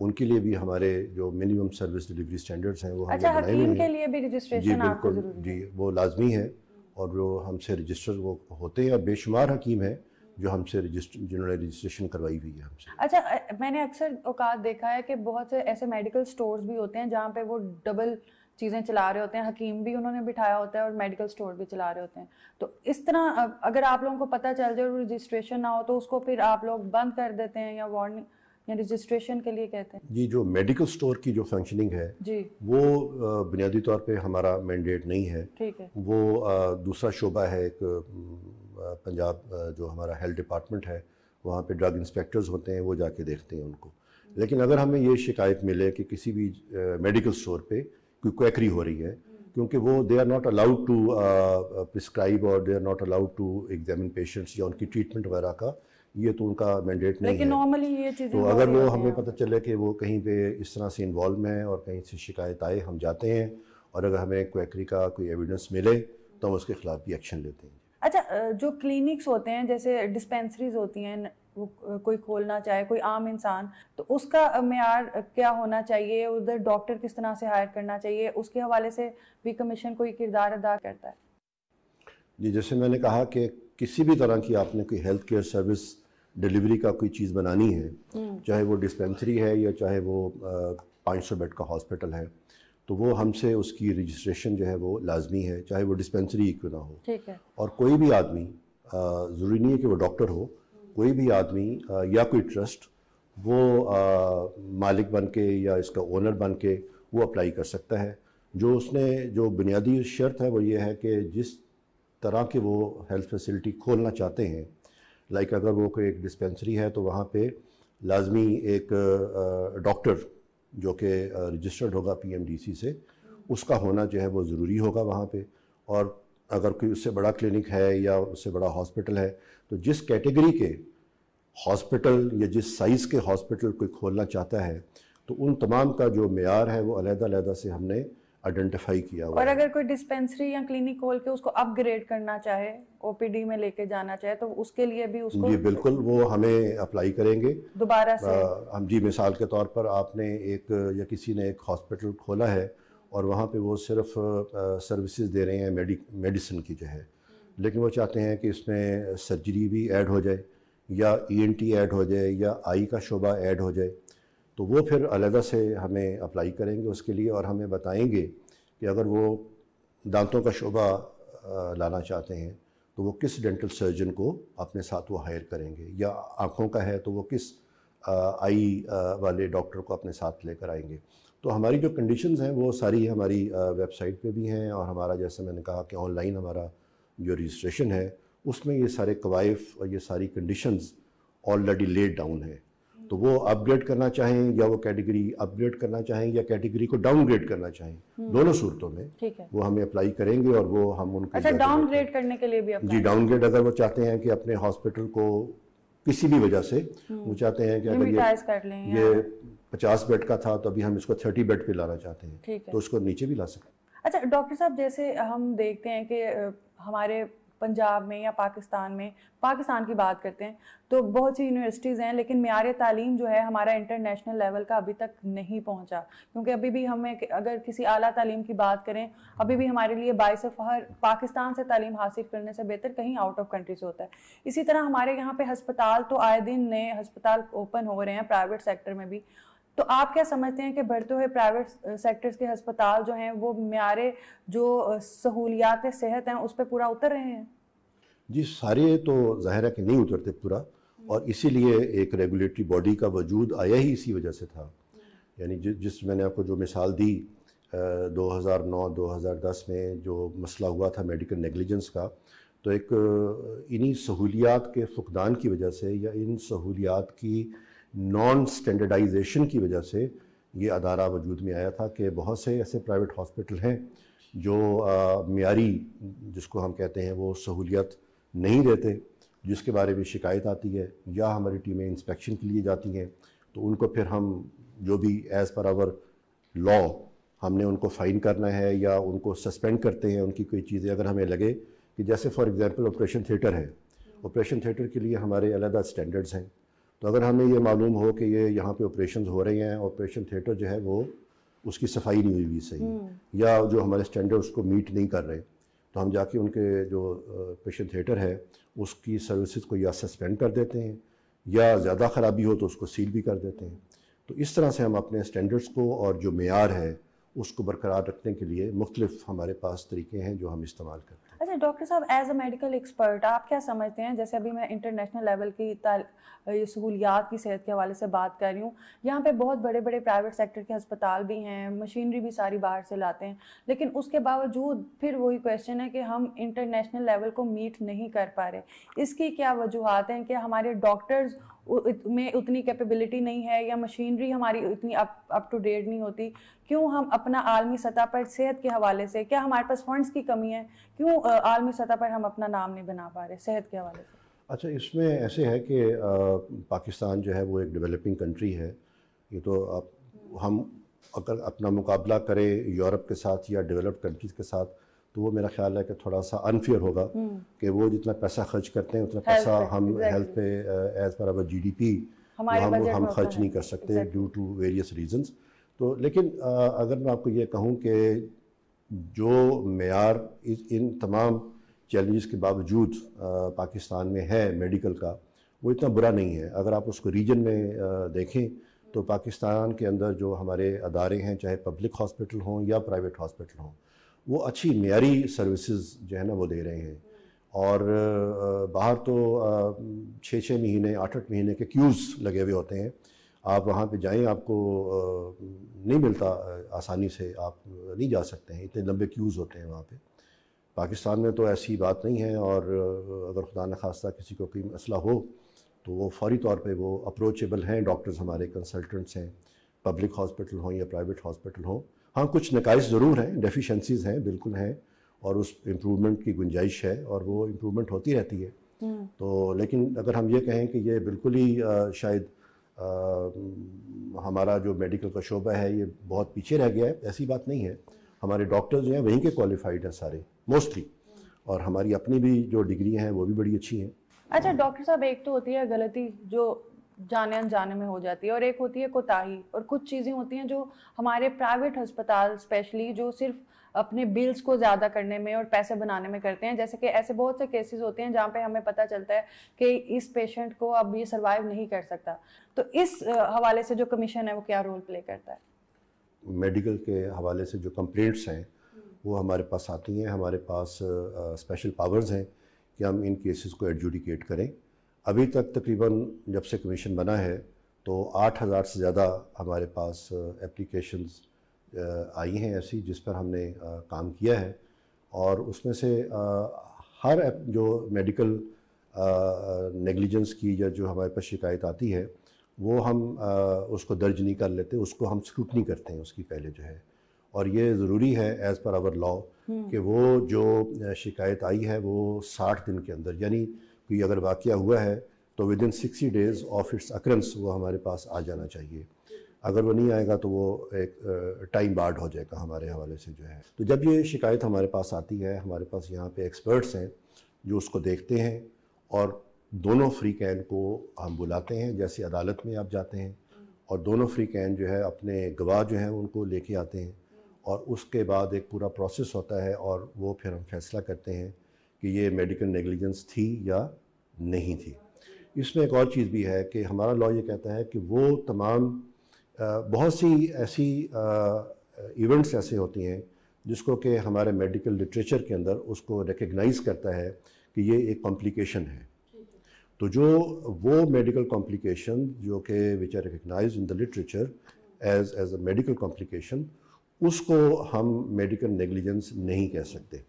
उनके लिए भी हमारे जो मिनिमम सर्विस डिलीवरी स्टैंडर्ड्स हैं वो अच्छा, हमने बनाए हुए हैं लिए भी रजिस्ट्रेशन जी बिल्कुल जी वो लाजमी है और वो हमसे रजिस्टर वो होते हैं और बेशुमार हकीम हैं जो हमसे रजिस्टर जिन्होंने रजिस्ट्रेशन करवाई हुई है हमसे अच्छा मैंने अक्सर औकात देखा है कि बहुत से ऐसे मेडिकल स्टोर्स भी होते हैं जहाँ पे वो डबल चीज़ें चला रहे होते हैं हकीम भी उन्होंने बिठाया होता है और मेडिकल स्टोर भी चला रहे होते हैं तो इस तरह अगर आप लोगों को पता चल जाए और रजिस्ट्रेशन ना हो तो उसको फिर आप लोग बंद कर देते हैं या वार्निंग या रजिस्ट्रेशन के लिए कहते हैं जी जो मेडिकल स्टोर की जो फंक्शनिंग है जी वो बुनियादी तौर पर हमारा मैंडेट नहीं है ठीक है वो दूसरा शोबा है एक पंजाब जो हमारा हेल्थ डिपार्टमेंट है वहाँ पे ड्रग इंस्पेक्टर्स होते हैं वो जाके देखते हैं उनको लेकिन अगर हमें ये शिकायत मिले कि किसी भी मेडिकल स्टोर पर क्वैकरी हो रही है क्योंकि वो they are not allowed to prescribe और they are not allowed to examine patients या उनकी ट्रीटमेंट वगैरह का ये तो उनका मैंडेट नहीं लेकिन नॉर्मली ये चीज़ें तो अगर वो हमें पता चले कि वो कहीं पे इस तरह से इन्वॉल्व हैं और कहीं से शिकायत आए हम जाते हैं और अगर हमें क्वैकरी का कोई एविडेंस मिले तो हम उसके खिलाफ भी एक्शन लेते हैं अच्छा जो क्लिनिक्स होते हैं जैसे डिस्पेंसरीज होती हैं वो कोई खोलना चाहे कोई आम इंसान तो उसका मैार क्या होना चाहिए उधर डॉक्टर किस तरह से हायर करना चाहिए उसके हवाले से भी कमीशन कोई किरदार अदा करता है जी जैसे मैंने कहा कि किसी भी तरह की आपने कोई हेल्थ केयर सर्विस डिलीवरी का कोई चीज़ बनानी है हम्म। चाहे वो डिस्पेंसरी है या चाहे वो पाँच सौ बेड का हॉस्पिटल है तो वो हमसे उसकी रजिस्ट्रेशन जो है वो लाजमी है चाहे वो डिस्पेंसरी क्यों ना हो ठीक है और कोई भी आदमी ज़रूरी नहीं है कि वो डॉक्टर हो कोई भी आदमी या कोई ट्रस्ट वो मालिक बन के या इसका ओनर बन के वो अप्लाई कर सकता है जो उसने जो बुनियादी शर्त है वो ये है कि जिस तरह के वो हेल्थ फैसिलिटी खोलना चाहते हैं लाइक अगर वो कोई एक डिस्पेंसरी है तो वहाँ पे लाजमी एक डॉक्टर जो कि रजिस्टर्ड होगा पीएमडीसी से उसका होना जो है वो ज़रूरी होगा वहाँ पे और अगर कोई उससे बड़ा क्लिनिक है या उससे बड़ा हॉस्पिटल है तो जिस कैटेगरी के हॉस्पिटल या जिस साइज़ के हॉस्पिटल कोई खोलना चाहता है तो उन तमाम का जो मैार है वो अलहदा से हमने आइडेंटिफाई किया हुआ और अगर कोई डिस्पेंसरी या क्लिनिक खोल के उसको अपग्रेड करना चाहे ओपीडी में लेके जाना चाहे तो उसके लिए भी उसको जी बिल्कुल वो हमें अप्लाई करेंगे दोबारा से आ, हम जी मिसाल के तौर पर आपने एक या किसी ने एक हॉस्पिटल खोला है और वहाँ पे वो सिर्फ सर्विसेज दे रहे हैं मेडिक मेडिसिन की जो है लेकिन वो चाहते हैं कि इसमें सर्जरी भी ऐड हो जाए या ईएनटी e ऐड हो जाए या आई का शोबा ऐड हो जाए तो वो फिर अलहदा से हमें अप्लाई करेंगे उसके लिए और हमें बताएंगे कि अगर वो दांतों का शोबा लाना चाहते हैं तो वो किस डेंटल सर्जन को अपने साथ वो हायर करेंगे या आँखों का है तो वो किस आई वाले डॉक्टर को अपने साथ लेकर आएंगे तो हमारी जो कंडीशन हैं वो सारी हमारी वेबसाइट पे भी हैं और हमारा जैसे मैंने कहा कि ऑनलाइन हमारा जो रजिस्ट्रेशन है उसमें ये सारे कवायफ और ये सारी कंडीशंस ऑलरेडी लेड डाउन है तो वो अपग्रेड करना चाहें या वो कैटेगरी अपग्रेड करना चाहें या कैटेगरी को डाउनग्रेड करना चाहें हम्म। दोनों सूरतों में वो हमें अप्लाई करेंगे और वो हम उनको अच्छा डाउनग्रेड करने के लिए भी जी डाउनग्रेड अगर वो चाहते हैं कि अपने हॉस्पिटल को किसी भी वजह से हम्म। वो चाहते हैं कि अगर ये ये पचास बेड का था तो अभी हम इसको थर्टी बेड पे लाना चाहते हैं तो उसको नीचे भी ला सकते अच्छा डॉक्टर साहब जैसे हम देखते हैं कि हमारे पंजाब में या पाकिस्तान में पाकिस्तान की बात करते हैं तो बहुत सी यूनिवर्सिटीज़ हैं लेकिन मैार तालीम जो है हमारा इंटरनेशनल लेवल का अभी तक नहीं पहुंचा क्योंकि अभी भी हमें अगर किसी आला तालीम की बात करें अभी भी हमारे लिए बाईस फ़हर पाकिस्तान से तालीम हासिल करने से बेहतर कहीं आउट ऑफ कंट्री से होता है इसी तरह हमारे यहाँ पर हस्पताल तो आए दिन नए हस्पताल ओपन हो रहे हैं प्राइवेट सेक्टर में भी तो आप क्या समझते हैं कि बढ़ते हुए प्राइवेट सेक्टर्स के हस्पताल जो हैं वो म्यारे जो सहूलियात सेहत हैं उस पर पूरा उतर रहे हैं जी सारे तो ज़ाहिर है कि नहीं उतरते पूरा और इसीलिए एक रेगुलेटरी बॉडी का वजूद आया ही इसी वजह से था यानी जि, जिस मैंने आपको जो मिसाल दी 2009-2010 में जो मसला हुआ था मेडिकल नेगलिजेंस का तो एक इन्हीं सहूलियात के फुकदान की वजह से या इन सहूलियात की नॉन स्टैंडर्डाइजेशन की वजह से ये अदारा वजूद में आया था कि बहुत से ऐसे प्राइवेट हॉस्पिटल हैं जो मीरी जिसको हम कहते हैं वो सहूलियत नहीं देते जिसके बारे में शिकायत आती है या हमारी टीमें इंस्पेक्शन के लिए जाती हैं तो उनको फिर हम जो भी एज़ पर आवर लॉ हमने उनको फ़ाइन करना है या उनको सस्पेंड करते हैं उनकी कोई चीज़ें अगर हमें लगे कि जैसे फॉर एग्ज़ाम्पल ऑपरेशन थिएटर है ऑपरेशन थिएटर के लिए हमारे अलग स्टैंडर्ड्स हैं तो अगर हमें ये मालूम हो कि ये यहाँ पे ऑपरेशन हो रहे हैं ऑपरेशन थिएटर जो है वो उसकी सफाई नहीं हुई सही हम्म। या जो हमारे स्टैंडर्ड उसको मीट नहीं कर रहे तो हम जाके उनके जो ऑपरेशन थिएटर है उसकी सर्विसेज को या सस्पेंड कर देते हैं या ज़्यादा ख़राबी हो तो उसको सील भी कर देते हैं तो इस तरह से हम अपने स्टैंडर्ड्स को और जो मैार है उसको बरकरार रखने के लिए मुख्तलिफ हमारे पास तरीके हैं जो हम इस्तेमाल करते हैं डॉक्टर साहब एज अ मेडिकल एक्सपर्ट आप क्या समझते हैं जैसे अभी मैं इंटरनेशनल लेवल की सहूलियात की सेहत के हवाले से बात कर रही हूँ यहाँ पे बहुत बड़े बड़े प्राइवेट सेक्टर के अस्पताल भी हैं मशीनरी भी सारी बाहर से लाते हैं लेकिन उसके बावजूद फिर वही क्वेश्चन है कि हम इंटरनेशनल लेवल को मीट नहीं कर पा रहे इसकी क्या वजूहत हैं कि हमारे डॉक्टर्स में उतनी कैपेबिलिटी नहीं है या मशीनरी हमारी इतनी अप टू डेट नहीं होती क्यों हम अपना आलमी सतह पर सेहत के हवाले से क्या हमारे पास फंड्स की कमी है क्यों आलमी सतह पर हम अपना नाम नहीं बना पा रहे सेहत के हवाले से अच्छा इसमें ऐसे है कि पाकिस्तान जो है वो एक डेवलपिंग कंट्री है ये तो आप हम अगर अपना मुकाबला करें यूरोप के साथ या डेवलप्ड कंट्रीज़ के साथ तो वो मेरा ख्याल है कि थोड़ा सा अनफेयर होगा हम्म। कि वो जितना पैसा खर्च करते हैं उतना पैसा हम हेल्थ पे एज पर अवर जी डी पी हम हम खर्च नहीं कर सकते ड्यू टू वेरियस रीजंस तो लेकिन अगर मैं आपको ये कहूँ कि जो मैार इन तमाम चैलेंजेस के बावजूद पाकिस्तान में है मेडिकल का वो इतना बुरा नहीं है अगर आप उसको रीजन में देखें तो पाकिस्तान के अंदर जो हमारे अदारे हैं चाहे पब्लिक हॉस्पिटल हों या प्राइवेट हॉस्पिटल हों वो अच्छी मैारी सर्विसेज जो है ना वो दे रहे हैं और बाहर तो छः छः महीने आठ आठ महीने के क्यूज़ लगे हुए होते हैं आप वहाँ पे जाएं आपको नहीं मिलता आसानी से आप नहीं जा सकते हैं इतने लंबे क्यूज़ होते हैं वहाँ पे पाकिस्तान में तो ऐसी बात नहीं है और अगर खुदा न खास्ता किसी को कोई मसला हो तो वो फौरी तौर पे वो अप्रोचेबल हैं डॉक्टर्स हमारे कंसल्टेंट्स हैं पब्लिक हॉस्पिटल हों या प्राइवेट हॉस्पिटल हों हाँ कुछ नकाइश ज़रूर हैं डेफिशेंसीज हैं बिल्कुल हैं और उस इम्प्रूवमेंट की गुंजाइश है और वो इम्प्रूवमेंट होती रहती है हम्म। तो लेकिन अगर हम ये कहें कि ये बिल्कुल ही आ, शायद आ, हमारा जो मेडिकल का शोबा है ये बहुत पीछे रह गया है ऐसी बात नहीं है हमारे डॉक्टर्स जो हैं वहीं के क्वालिफाइड हैं सारे मोस्टली और हमारी अपनी भी जो डिग्री हैं वो भी बड़ी अच्छी हैं अच्छा डॉक्टर साहब एक तो होती है गलती जो जाने अनजाने में हो जाती है और एक होती है कोताही और कुछ चीज़ें होती हैं जो हमारे प्राइवेट अस्पताल स्पेशली जो सिर्फ अपने बिल्स को ज़्यादा करने में और पैसे बनाने में करते हैं जैसे कि ऐसे बहुत से केसेस होते हैं जहाँ पे हमें पता चलता है कि इस पेशेंट को अब ये सर्वाइव नहीं कर सकता तो इस हवाले से जो कमीशन है वो क्या रोल प्ले करता है मेडिकल के हवाले से जो कंप्लेंट्स हैं वो हमारे पास आती हैं हमारे पास स्पेशल पावर्स हैं कि हम इन केसेस को एडजुडिकेट करें अभी तक तकरीबन जब से कमीशन बना है तो 8000 से ज़्यादा हमारे पास एप्लीकेशंस आई हैं ऐसी जिस पर हमने काम किया है और उसमें से हर जो मेडिकल नेग्लिजेंस की या जो हमारे पास शिकायत आती है वो हम उसको दर्ज नहीं कर लेते उसको हम स्क्रूटनी करते हैं उसकी पहले जो है और ये ज़रूरी है एज़ पर आवर लॉ कि वो जो शिकायत आई है वो साठ दिन के अंदर यानी कि अगर वाक़ हुआ है तो within sixty days of its occurrence वो हमारे पास आ जाना चाहिए अगर वो नहीं आएगा तो वो एक टाइम बार्ड हो जाएगा हमारे हवाले से जो है तो जब ये शिकायत हमारे पास आती है हमारे पास यहाँ पे एक्सपर्ट्स हैं जो उसको देखते हैं और दोनों फ्री कैन को हम बुलाते हैं जैसे अदालत में आप जाते हैं और दोनों फ्री कैन जो है अपने गवाह जो हैं उनको लेके आते हैं और उसके बाद एक पूरा प्रोसेस होता है और वो फिर हम फैसला करते हैं कि ये मेडिकल नेग्लिजेंस थी या नहीं थी इसमें एक और चीज़ भी है कि हमारा लॉ ये कहता है कि वो तमाम बहुत सी ऐसी इवेंट्स ऐसे होती हैं जिसको कि हमारे मेडिकल लिटरेचर के अंदर उसको रिकगनाइज़ करता है कि ये एक कॉम्प्लिकेशन है तो जो वो मेडिकल कॉम्प्लिकेशन जो कि which are recognize in the literature as as a medical complication उसको हम मेडिकल नेगलिजेंस नहीं कह सकते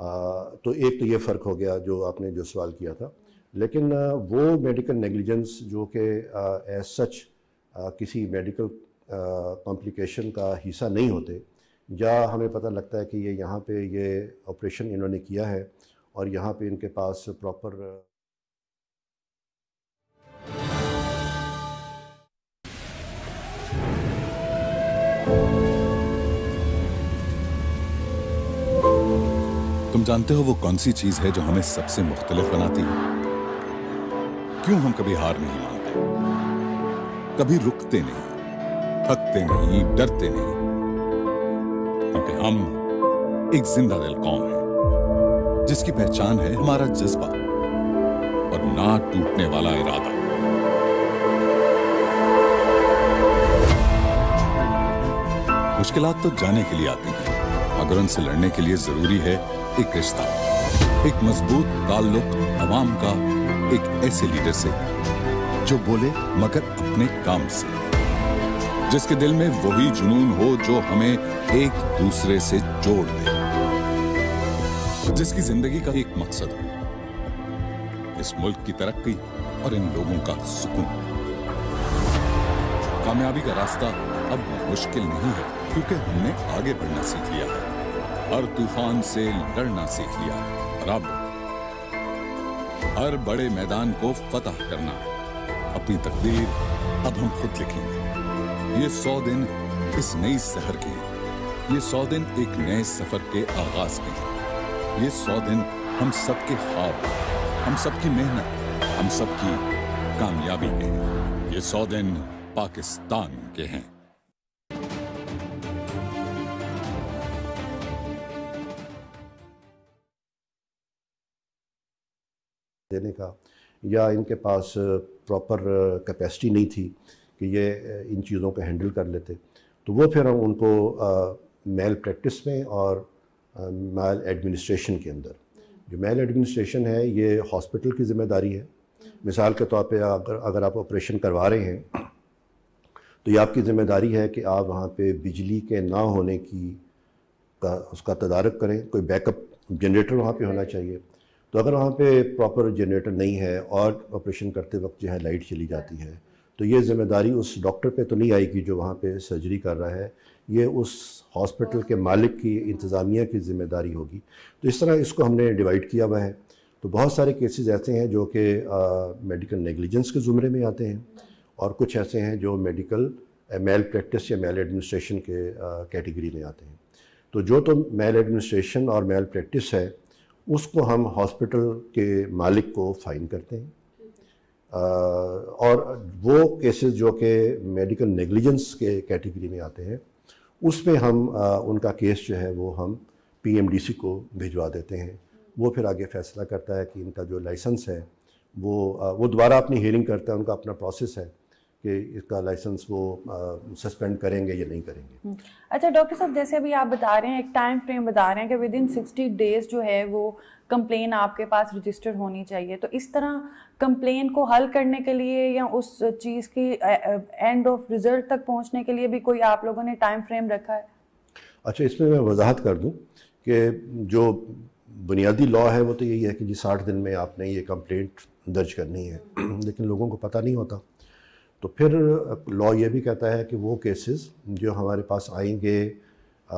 तो एक तो ये फ़र्क हो गया जो आपने जो सवाल किया था लेकिन वो मेडिकल नेगलिजेंस जो कि एज सच किसी मेडिकल कॉम्प्लिकेशन का हिस्सा नहीं होते या हमें पता लगता है कि ये यहाँ पे ये ऑपरेशन इन्होंने किया है और यहाँ पे इनके पास प्रॉपर तुम जानते हो वो कौन सी चीज है जो हमें सबसे मुख्तलिफ बनाती है क्यों हम कभी हार नहीं मानते कभी रुकते नहीं थकते नहीं डरते नहीं क्योंकि हम एक जिंदा दिल कौम है जिसकी पहचान है हमारा जज्बा और ना टूटने वाला इरादा मुश्किलात तो जाने के लिए आती हैं जागरण से लड़ने के लिए जरूरी है एक रिश्ता एक मजबूत ताल्लुक आवाम का एक ऐसे लीडर से जो बोले मगर अपने काम से जिसके दिल में वही जुनून हो जो हमें एक दूसरे से जोड़ दे जिसकी जिंदगी का एक मकसद हो इस मुल्क की तरक्की और इन लोगों का सुकून कामयाबी का रास्ता अब मुश्किल नहीं है क्योंकि हमने आगे बढ़ना सीख लिया है हर तूफान से लड़ना सीख लिया है और अब हर बड़े मैदान को फतह करना है अपनी तकदीर अब हम खुद लिखेंगे ये सौ दिन इस नई शहर के ये सौ दिन एक नए सफर के आगाज के ये सौ दिन हम सबके ख्वाब हम सबकी मेहनत हम सबकी कामयाबी के ये सौ दिन पाकिस्तान के हैं या इनके पास प्रॉपर कैपेसिटी नहीं थी कि ये इन चीज़ों को हैंडल कर लेते तो वो फिर हम उनको मेल प्रैक्टिस में और मेल एडमिनिस्ट्रेशन के अंदर जो मेल एडमिनिस्ट्रेशन है ये हॉस्पिटल की ज़िम्मेदारी है मिसाल के तौर पे अगर अगर आप ऑपरेशन करवा रहे हैं तो ये आपकी ज़िम्मेदारी है कि आप वहाँ पे बिजली के ना होने की का उसका तदारक करें कोई बैकअप जनरेटर वहाँ पे होना चाहिए तो अगर वहाँ पे प्रॉपर जनरेटर नहीं है और ऑपरेशन करते वक्त जो है लाइट चली जाती है तो ये जिम्मेदारी उस डॉक्टर पे तो नहीं आएगी जो वहाँ पे सर्जरी कर रहा है ये उस हॉस्पिटल के मालिक की इंतज़ामिया की जिम्मेदारी होगी तो इस तरह इसको हमने डिवाइड किया हुआ है तो बहुत सारे केसेस ऐसे हैं जो कि मेडिकल नेग्लिजेंस के ज़ुमरे में आते हैं और कुछ ऐसे हैं जो मेडिकल मेल प्रैक्टिस या मेल एडमिनिस्ट्रेशन के कैटेगरी में आते हैं तो जो तो मेल एडमिनिस्ट्रेशन और मेल प्रैक्टिस है उसको हम हॉस्पिटल के मालिक को फ़ाइन करते हैं आ, और वो केसेस जो कि के मेडिकल नेग्लिजेंस के कैटेगरी में आते हैं उसमें हम आ, उनका केस जो है वो हम पीएमडीसी को भिजवा देते हैं वो फिर आगे फैसला करता है कि इनका जो लाइसेंस है वो आ, वो दोबारा अपनी हियरिंग करता है उनका अपना प्रोसेस है कि इसका लाइसेंस वो सस्पेंड करेंगे या नहीं करेंगे हम्म। अच्छा डॉक्टर साहब जैसे अभी आप बता रहे हैं एक टाइम फ्रेम बता रहे हैं कि विद इन सिक्सटी डेज जो है वो कंप्लेन आपके पास रजिस्टर्ड होनी चाहिए तो इस तरह कंप्लेन को हल करने के लिए या उस चीज़ की एंड ऑफ रिजल्ट तक पहुँचने के लिए भी कोई आप लोगों ने टाइम फ्रेम रखा है अच्छा इसमें मैं वजाहत कर दूँ कि जो बुनियादी लॉ है वो तो यही है कि जी साठ दिन में आपने ये कंप्लेंट दर्ज करनी है (clears throat) लेकिन लोगों को पता नहीं होता तो फिर लॉ ये भी कहता है कि वो केसेस जो हमारे पास आएंगे आ,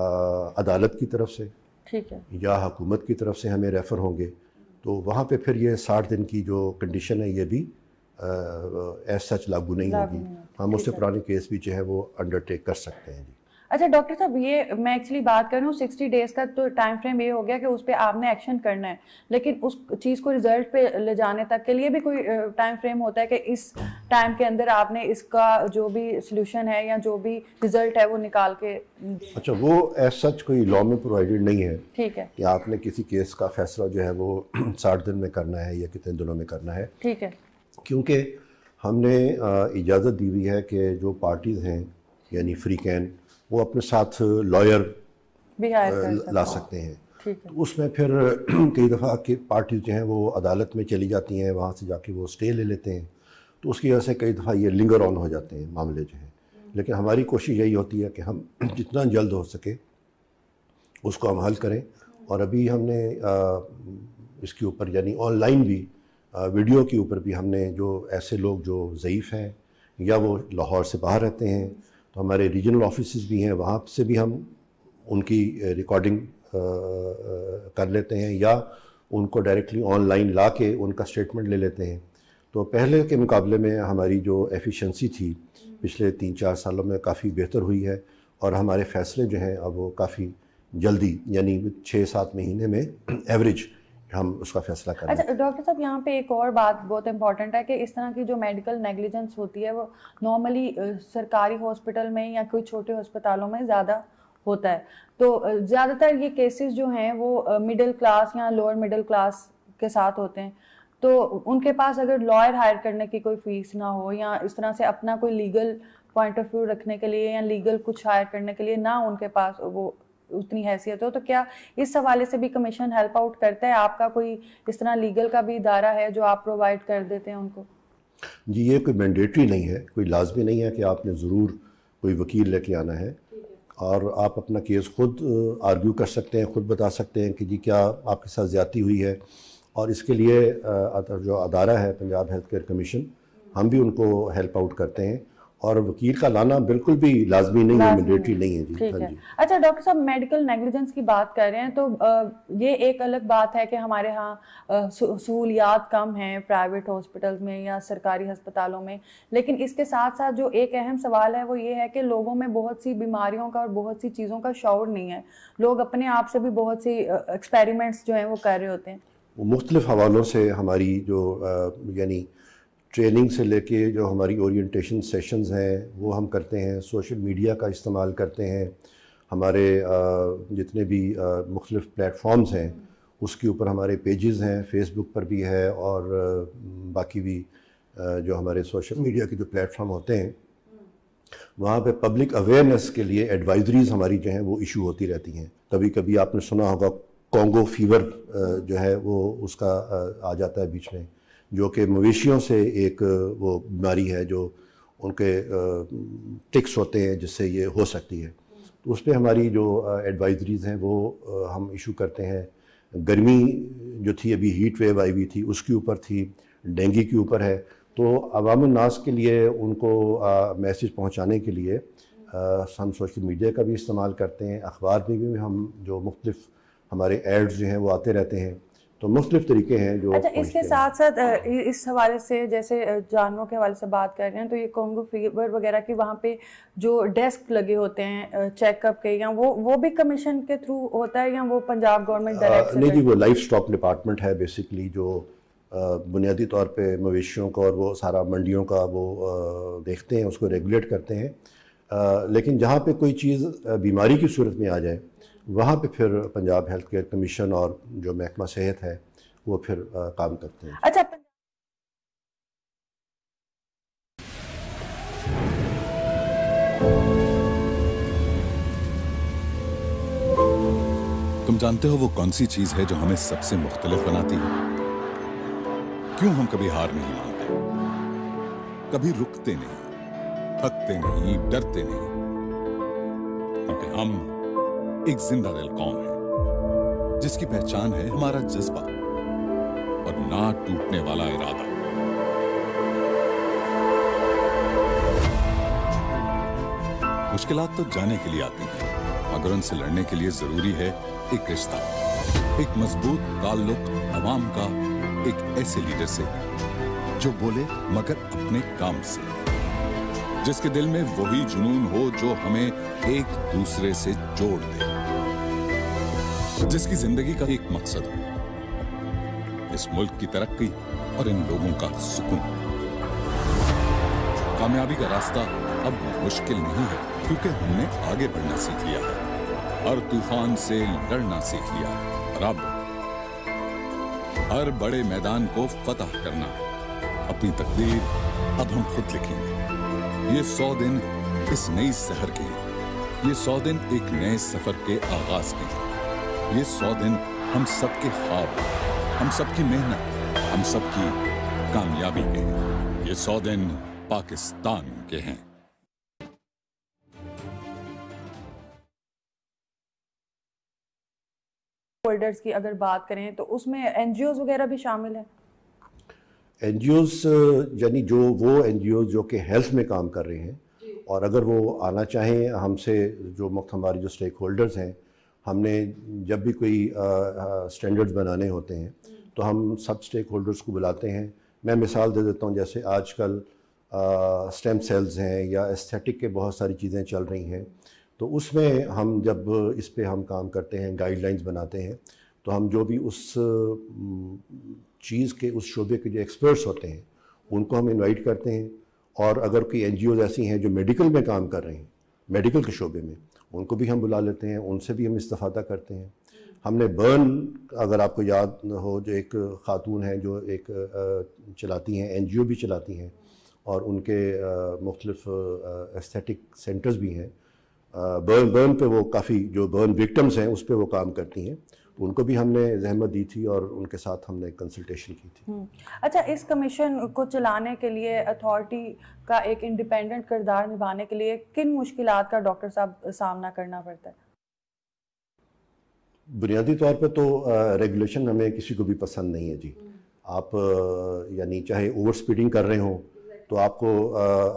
अदालत की तरफ से ठीक है या हुकूमत की तरफ से हमें रेफ़र होंगे तो वहाँ पे फिर ये साठ दिन की जो कंडीशन है ये भी एज सच लागू नहीं होगी हम उससे पुराने केस भी जो है वो अंडरटेक कर सकते हैं जी अच्छा डॉक्टर साहब ये मैं एक्चुअली बात कर रही हूँ सिक्सटी डेज का तो टाइम फ्रेम ये हो गया कि उस पर आपने एक्शन करना है लेकिन उस चीज़ को रिजल्ट पे ले जाने तक के लिए भी कोई टाइम फ्रेम होता है कि इस टाइम के अंदर आपने इसका जो भी सोल्यूशन है या जो भी रिजल्ट है वो निकाल के अच्छा वो एज सच कोई लॉ में प्रोवाइडेड नहीं है ठीक है कि आपने किसी केस का फैसला जो है वो (clears throat) साठ दिन में करना है या कितने दिनों में करना है ठीक है क्योंकि हमने इजाज़त दी हुई है कि जो पार्टीज़ हैं यानी फ्री कैन वो अपने साथ लॉयर ला सकते हैं तो उसमें फिर (clears throat) कई दफ़ा की पार्टी जो हैं वो अदालत में चली जाती हैं वहाँ से जाके वो स्टे ले लेते हैं तो उसकी वजह से कई दफ़ा ये लिंगर ऑन हो जाते हैं मामले जो हैं लेकिन हमारी कोशिश यही होती है कि हम (clears throat) जितना जल्द हो सके उसको हम हल करें और अभी हमने इसके ऊपर यानी ऑनलाइन भी वीडियो के ऊपर भी हमने जो ऐसे लोग जो ज़यीफ़ हैं या वो लाहौर से बाहर रहते हैं तो हमारे रीजनल ऑफिस भी हैं वहाँ से भी हम उनकी रिकॉर्डिंग कर लेते हैं या उनको डायरेक्टली ऑनलाइन ला के उनका स्टेटमेंट ले लेते हैं तो पहले के मुकाबले में हमारी जो एफिशिएंसी थी पिछले तीन चार सालों में काफ़ी बेहतर हुई है और हमारे फैसले जो हैं अब वो काफ़ी जल्दी यानी छः सात महीने में एवरेज (clears throat) हम उसका फैसला करें अच्छा डॉक्टर साहब यहाँ पे एक और बात बहुत इंपॉर्टेंट है कि इस तरह की जो मेडिकल नेग्लिजेंस होती है वो नॉर्मली सरकारी हॉस्पिटल में या कोई छोटे अस्पतालों में ज़्यादा होता है तो ज़्यादातर ये केसेस जो हैं वो मिडिल क्लास या लोअर मिडिल क्लास के साथ होते हैं तो उनके पास अगर लॉयर हायर करने की कोई फीस ना हो या इस तरह से अपना कोई लीगल पॉइंट ऑफ व्यू रखने के लिए या लीगल कुछ हायर करने के लिए ना उनके पास वो उतनी हैसियत हो तो क्या इस हवाले से भी कमीशन हेल्प आउट करता है आपका कोई इस तरह लीगल का भी इदारा है जो आप प्रोवाइड कर देते हैं उनको जी ये कोई मैंडेटरी नहीं है कोई लाजमी नहीं है कि आपने ज़रूर कोई वकील लेके आना है और आप अपना केस खुद आर्ग्यू कर सकते हैं खुद बता सकते हैं कि जी क्या आपके साथ ज़्यादती हुई है और इसके लिए जो अदारा है पंजाब हेल्थ केयर कमीशन हम भी उनको हेल्प आउट करते हैं और वकील का लाना बिल्कुल भी लाजमी नहीं है नहीं है जी ठीक हाँ है अच्छा डॉक्टर साहब मेडिकल नेग्लिजेंस की बात कर रहे हैं तो ये एक अलग बात है कि हमारे यहाँ सहूलियात कम हैं प्राइवेट हॉस्पिटल में या सरकारी हस्पतालों में लेकिन इसके साथ साथ जो एक अहम सवाल है वो ये है कि लोगों में बहुत सी बीमारियों का और बहुत सी चीज़ों का शौर नहीं है लोग अपने आप से भी बहुत सी एक्सपेरिमेंट्स जो हैं वो कर रहे होते हैं मुख्तलिफ हवालों से हमारी जो यानी ट्रेनिंग से लेके जो हमारी ओरिएंटेशन सेशंस हैं वो हम करते हैं सोशल मीडिया का इस्तेमाल करते हैं हमारे जितने भी मुख्तलिफ प्लेटफॉर्म्स हैं उसके ऊपर हमारे पेजेस हैं फेसबुक पर भी है और बाकी भी जो हमारे सोशल मीडिया के जो प्लेटफॉर्म होते हैं वहाँ पे पब्लिक अवेयरनेस के लिए एडवाइजरीज़ हमारी जो हैं वो इशू होती रहती हैं कभी कभी आपने सुना होगा कॉन्गो फीवर जो है वो उसका आ जाता है बीच में जो कि मवेशियों से एक वो बीमारी है जो उनके टिक्स होते हैं जिससे ये हो सकती है तो उस पर हमारी जो एडवाइजरीज़ हैं वो हम इशू करते हैं गर्मी जो थी अभी हीट वेव आई हुई थी उसके ऊपर थी डेंगू के ऊपर है तो अवामनास के लिए उनको मैसेज पहुंचाने के लिए आ, हम सोशल मीडिया का भी इस्तेमाल करते हैं अखबार में भी हम जो मुख्तफ हमारे एड्स जो हैं वो आते रहते हैं तो मुख्तलिफ तरीके हैं जो अच्छा इसके साथ साथ इस हवाले से जैसे जानवरों के हवाले से बात कर रहे हैं तो ये कोंगो फीवर वगैरह की वहाँ पे जो डेस्क लगे होते हैं चेकअप के या वो वो भी कमीशन के थ्रू होता है या वो पंजाब गवर्नमेंट नहीं जी वो लाइफ स्टॉक डिपार्टमेंट है बेसिकली जो बुनियादी तौर पर मवेशियों का और वो सारा मंडियों का वो देखते हैं उसको रेगुलेट करते हैं लेकिन जहाँ पर कोई चीज़ बीमारी की सूरत में आ जाए वहाँ पे फिर पंजाब हेल्थ केयर कमीशन और जो महकमा सेहत है वो फिर काम करते हैं अच्छा तुम जानते हो वो कौन सी चीज है जो हमें सबसे मुख्तलिफ बनाती है क्यों हम कभी हार नहीं मानते कभी रुकते नहीं थकते नहीं डरते नहीं क्योंकि हम एक जिंदा दिल कौम है जिसकी पहचान है हमारा जज्बा और ना टूटने वाला इरादा मुश्किल तो जाने के लिए आती है मगर उनसे लड़ने के लिए जरूरी है एक रिश्ता एक मजबूत ताल्लुक आवाम का एक ऐसे लीडर से जो बोले मगर अपने काम से जिसके दिल में वही जुनून हो जो हमें एक दूसरे से जोड़ दे जिसकी जिंदगी का एक मकसद हो इस मुल्क की तरक्की और इन लोगों का सुकून कामयाबी का रास्ता अब मुश्किल नहीं है क्योंकि हमने आगे बढ़ना सीख लिया है हर तूफान से लड़ना सीख लिया है अब हर बड़े मैदान को फतह करना है अपनी तकदीर अब हम खुद लिखेंगे ये सौ दिन इस नई शहर के ये सौ दिन एक नए सफर के आगाज के हैं ये सौ दिन हम सबके ख्वाब हम सबकी मेहनत हम सबकी कामयाबी के हैं ये सौ दिन पाकिस्तान के हैं होल्डर्स की अगर बात करें तो उसमें एनजीओ वगैरह भी शामिल है एन यानी जो वो एन जो कि हेल्थ में काम कर रहे हैं और अगर वो आना चाहें हमसे जो मुख्त हमारे जो स्टेक होल्डर्स हैं हमने जब भी कोई स्टैंडर्ड्स बनाने होते हैं तो हम सब स्टेक होल्डर्स को बुलाते हैं मैं मिसाल दे देता हूँ जैसे आजकल स्टेम सेल्स हैं या एस्थेटिक के बहुत सारी चीज़ें चल रही हैं तो उसमें हम जब इस पर हम काम करते हैं गाइडलाइंस बनाते हैं तो हम जो भी उस चीज़ के उस शोबे के जो एक्सपर्ट्स होते हैं उनको हम इनवाइट करते हैं और अगर कोई एन ऐसी हैं जो मेडिकल में काम कर रहे हैं मेडिकल के शोबे में उनको भी हम बुला लेते हैं उनसे भी हम इस्तफ़ादा करते हैं हमने बर्न अगर आपको याद हो जो एक ख़ातून है जो एक चलाती हैं एन भी चलाती हैं और उनके मुख्तलफ़ एस्थेटिक सेंटर्स भी हैं बर्न बर्न पे वो काफ़ी जो बर्न विक्टम्स हैं उस पर वो काम करती हैं उनको भी हमने जहमत दी थी और उनके साथ हमने कंसल्टेशन की थी हम्म। अच्छा इस कमीशन को चलाने के लिए अथॉरिटी का एक इंडिपेंडेंट किरदार निभाने के लिए किन मुश्किल का डॉक्टर साहब सामना करना पड़ता है बुनियादी तौर पर तो रेगुलेशन हमें किसी को भी पसंद नहीं है जी हम्म। आप यानी चाहे ओवर स्पीडिंग कर रहे हो तो आपको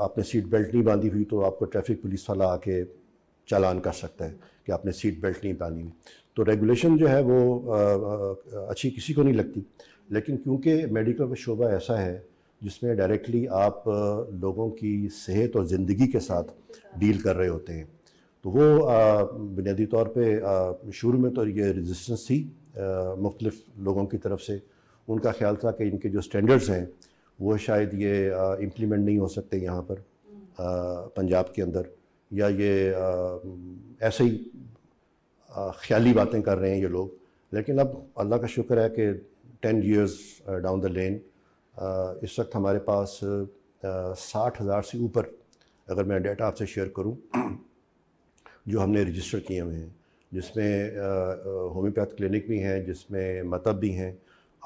आपने सीट बेल्ट नहीं बांधी हुई तो आपको ट्रैफिक पुलिस वाला आके चालान कर सकता है कि आपने सीट बेल्ट नहीं बांधी हुई तो रेगुलेशन जो है वो आ, आ, अच्छी किसी को नहीं लगती लेकिन क्योंकि मेडिकल का शोबा ऐसा है जिसमें डायरेक्टली आप लोगों की सेहत और ज़िंदगी के साथ डील कर रहे होते हैं तो वो बुनियादी तौर पे शुरू में तो ये रेजिस्टेंस थी मुख्तलिफ लोगों की तरफ से उनका ख्याल था कि इनके जो स्टैंडर्ड्स हैं वो शायद ये इम्प्लीमेंट नहीं हो सकते यहाँ पर पंजाब के अंदर या ये ऐसे ही ख्याली बातें कर रहे हैं ये लोग लेकिन अब अल्लाह का शुक्र है कि ten years down the lane इस वक्त हमारे पास साठ हज़ार से ऊपर अगर मैं डेटा आपसे शेयर करूँ (clears throat) जो हमने रजिस्टर किए हुए हैं जिसमें होम्योपैथ क्लिनिक भी हैं जिसमें मतब भी हैं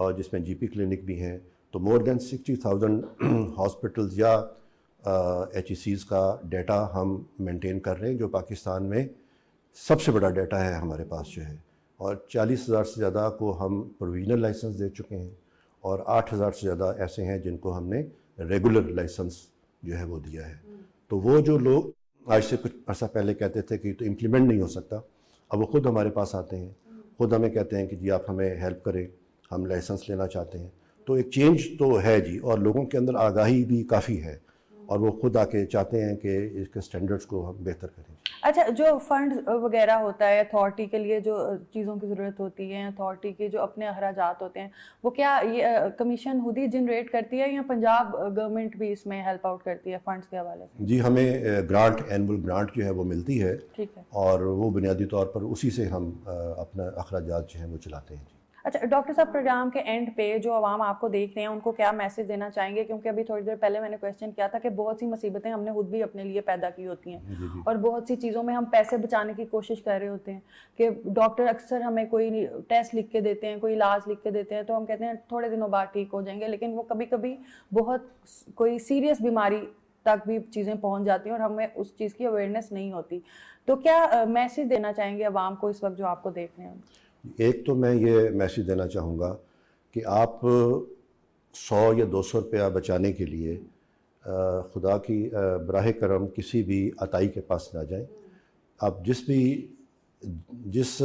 और जिसमें जीपी क्लिनिक भी हैं तो more than sixty thousand hospitals या एच e का डेटा हम मेंटेन कर रहे हैं जो पाकिस्तान में सबसे बड़ा डाटा है हमारे पास जो है और चालीस हज़ार से ज़्यादा को हम प्रोविजनल लाइसेंस दे चुके हैं और आठ हज़ार से ज़्यादा ऐसे हैं जिनको हमने रेगुलर लाइसेंस जो है वो दिया है तो वो जो लोग आज से कुछ अर्सा पहले कहते थे कि तो इम्प्लीमेंट नहीं हो सकता अब वो खुद हमारे पास आते हैं खुद हमें कहते हैं कि जी आप हमें हेल्प करें हम लाइसेंस लेना चाहते हैं तो एक चेंज तो है जी और लोगों के अंदर आगाही भी काफ़ी है और वो खुद आके चाहते हैं कि इसके स्टैंडर्ड्स को हम बेहतर करें अच्छा जो फंड वगैरह होता है अथॉरिटी के लिए जो चीज़ों की ज़रूरत होती है अथॉरिटी के जो अपने अखराजात होते हैं वो क्या ये कमीशन खुद ही जनरेट करती है या पंजाब गवर्नमेंट भी इसमें हेल्प आउट करती है फंड्स के हवाले से जी हमें ग्रांट एनुअल ग्रांट जो है वो मिलती है ठीक है और वो बुनियादी तौर पर उसी से हम अपना अखराज जो है वो चलाते हैं जी अच्छा डॉक्टर साहब प्रोग्राम के एंड पे जो आवाम आपको देख रहे हैं उनको क्या मैसेज देना चाहेंगे क्योंकि अभी थोड़ी देर पहले मैंने क्वेश्चन किया था कि बहुत सी मुसीबतें हमने खुद भी अपने लिए पैदा की होती हैं और बहुत सी चीज़ों में हम पैसे बचाने की कोशिश कर रहे होते हैं कि डॉक्टर अक्सर हमें कोई टेस्ट लिख के देते हैं कोई इलाज लिख के देते हैं तो हम कहते हैं थोड़े दिनों बाद ठीक हो जाएंगे लेकिन वो कभी कभी बहुत कोई सीरियस बीमारी तक भी चीज़ें पहुँच जाती हैं और हमें उस चीज़ की अवेयरनेस नहीं होती तो क्या मैसेज देना चाहेंगे आवाम को इस वक्त जो आपको देख रहे हैं एक तो मैं ये मैसेज देना चाहूँगा कि आप सौ या दो सौ रुपया बचाने के लिए खुदा की बरह करम किसी भी अताई के पास ना जाएं आप जिस भी जिस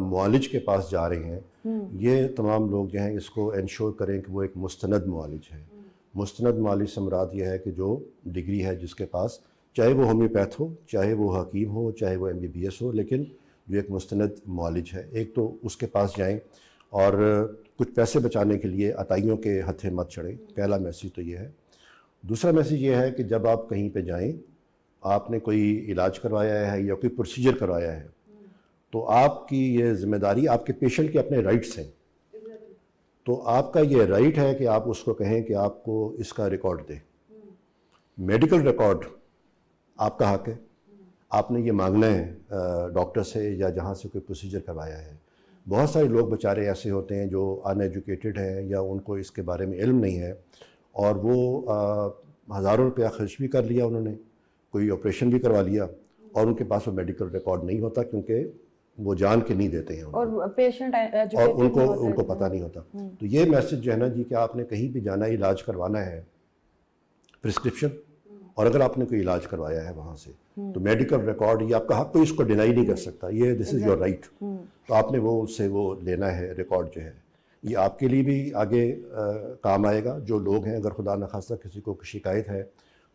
मालिज के पास जा रहे हैं हम्म। ये तमाम लोग जो हैं इसको इंश्योर करें कि वो एक मुस्तंद मालिज है हम्म। मुस्तंद मालिज से मराद यह है कि जो डिग्री है जिसके पास चाहे वो होम्योपैथ हो चाहे वो हकीम हो चाहे वो एम बी बी एस हो लेकिन जो एक मुस्ंद मालिज है एक तो उसके पास जाएँ और कुछ पैसे बचाने के लिए अताइयों के हथे मत चढ़ें पहला मैसेज तो ये है दूसरा मैसेज ये है कि जब आप कहीं पे जाएं आपने कोई इलाज करवाया है या कोई प्रोसीजर करवाया है तो आपकी ये जिम्मेदारी आपके पेशेंट के अपने राइट्स हैं तो आपका ये राइट है कि आप उसको कहें कि आपको इसका रिकॉर्ड दें मेडिकल हम्म। रिकॉर्ड आपका हक है आपने ये मांगना है डॉक्टर से या जहाँ से कोई प्रोसीजर करवाया है बहुत सारे लोग बेचारे ऐसे होते हैं जो अनएजुकेटेड हैं या उनको इसके बारे में इल्म नहीं है और वो हज़ारों रुपया खर्च भी कर लिया उन्होंने कोई ऑपरेशन भी करवा लिया और उनके पास वो मेडिकल रिकॉर्ड नहीं होता क्योंकि वो जान के नहीं देते हैं और पेशेंट और उनको उनको पता नहीं होता हम्म। तो ये मैसेज जो है ना जी कि आपने कहीं भी जाना इलाज करवाना है प्रिस्क्रिप्शन और अगर आपने कोई इलाज करवाया है वहाँ से तो मेडिकल रिकॉर्ड ये आपका हक कोई इसको डिनाई नहीं कर सकता ये दिस इज़ योर राइट तो आपने वो उससे वो लेना है रिकॉर्ड जो है ये आपके लिए भी आगे आ, काम आएगा जो लोग हैं अगर खुदा न खासा किसी को शिकायत है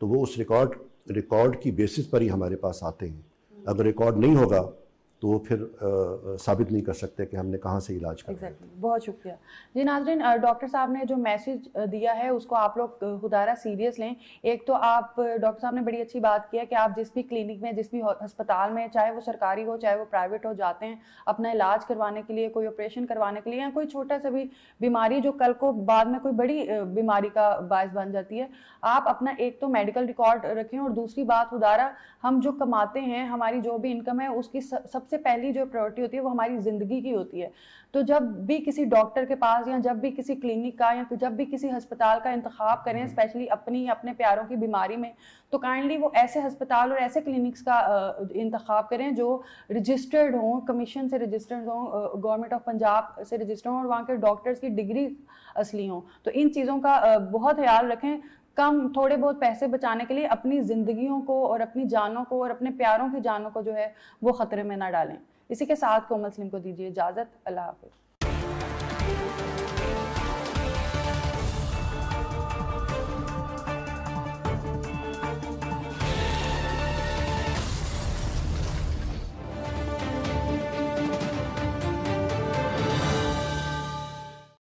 तो वो उस रिकॉर्ड रिकॉर्ड की बेसिस पर ही हमारे पास आते हैं अगर रिकॉर्ड नहीं होगा तो वो फिर आ, साबित नहीं कर सकते कि हमने कहाँ से इलाज किया exactly. बहुत शुक्रिया जी नाजरीन डॉक्टर साहब ने जो मैसेज दिया है उसको आप लोग खुदारा सीरियस लें एक तो आप डॉक्टर साहब ने बड़ी अच्छी बात की है कि आप जिस भी क्लिनिक में जिस भी अस्पताल में चाहे वो सरकारी हो चाहे वो प्राइवेट हो जाते हैं अपना इलाज करवाने के लिए कोई ऑपरेशन करवाने के लिए या कोई छोटा सा भी बीमारी जो कल को बाद में कोई बड़ी बीमारी का बायस बन जाती है आप अपना एक तो मेडिकल रिकॉर्ड रखें और दूसरी बात खुदारा हम जो कमाते हैं हमारी जो भी इनकम है उसकी सबसे सबसे पहली जो प्रायोरिटी होती है वो हमारी ज़िंदगी की होती है तो जब भी किसी डॉक्टर के पास या जब भी किसी क्लिनिक का या जब भी किसी अस्पताल का इंतखब करें स्पेशली हम्म। अपनी अपने प्यारों की बीमारी में तो काइंडली वो ऐसे अस्पताल और ऐसे क्लिनिक्स का इंतखब करें जो रजिस्टर्ड हों कमीशन से रजिस्टर्ड हों गवर्नमेंट ऑफ पंजाब से रजिस्टर्ड हों और वहाँ के डॉक्टर्स की डिग्री असली हों तो इन चीज़ों का बहुत ख्याल रखें कम थोड़े बहुत पैसे बचाने के लिए अपनी जिंदगियों को और अपनी जानों को और अपने प्यारों की जानों को जो है वो खतरे में ना डालें इसी के साथ कोमल सिंह को दीजिए इजाज़त अल्लाह हाफिज़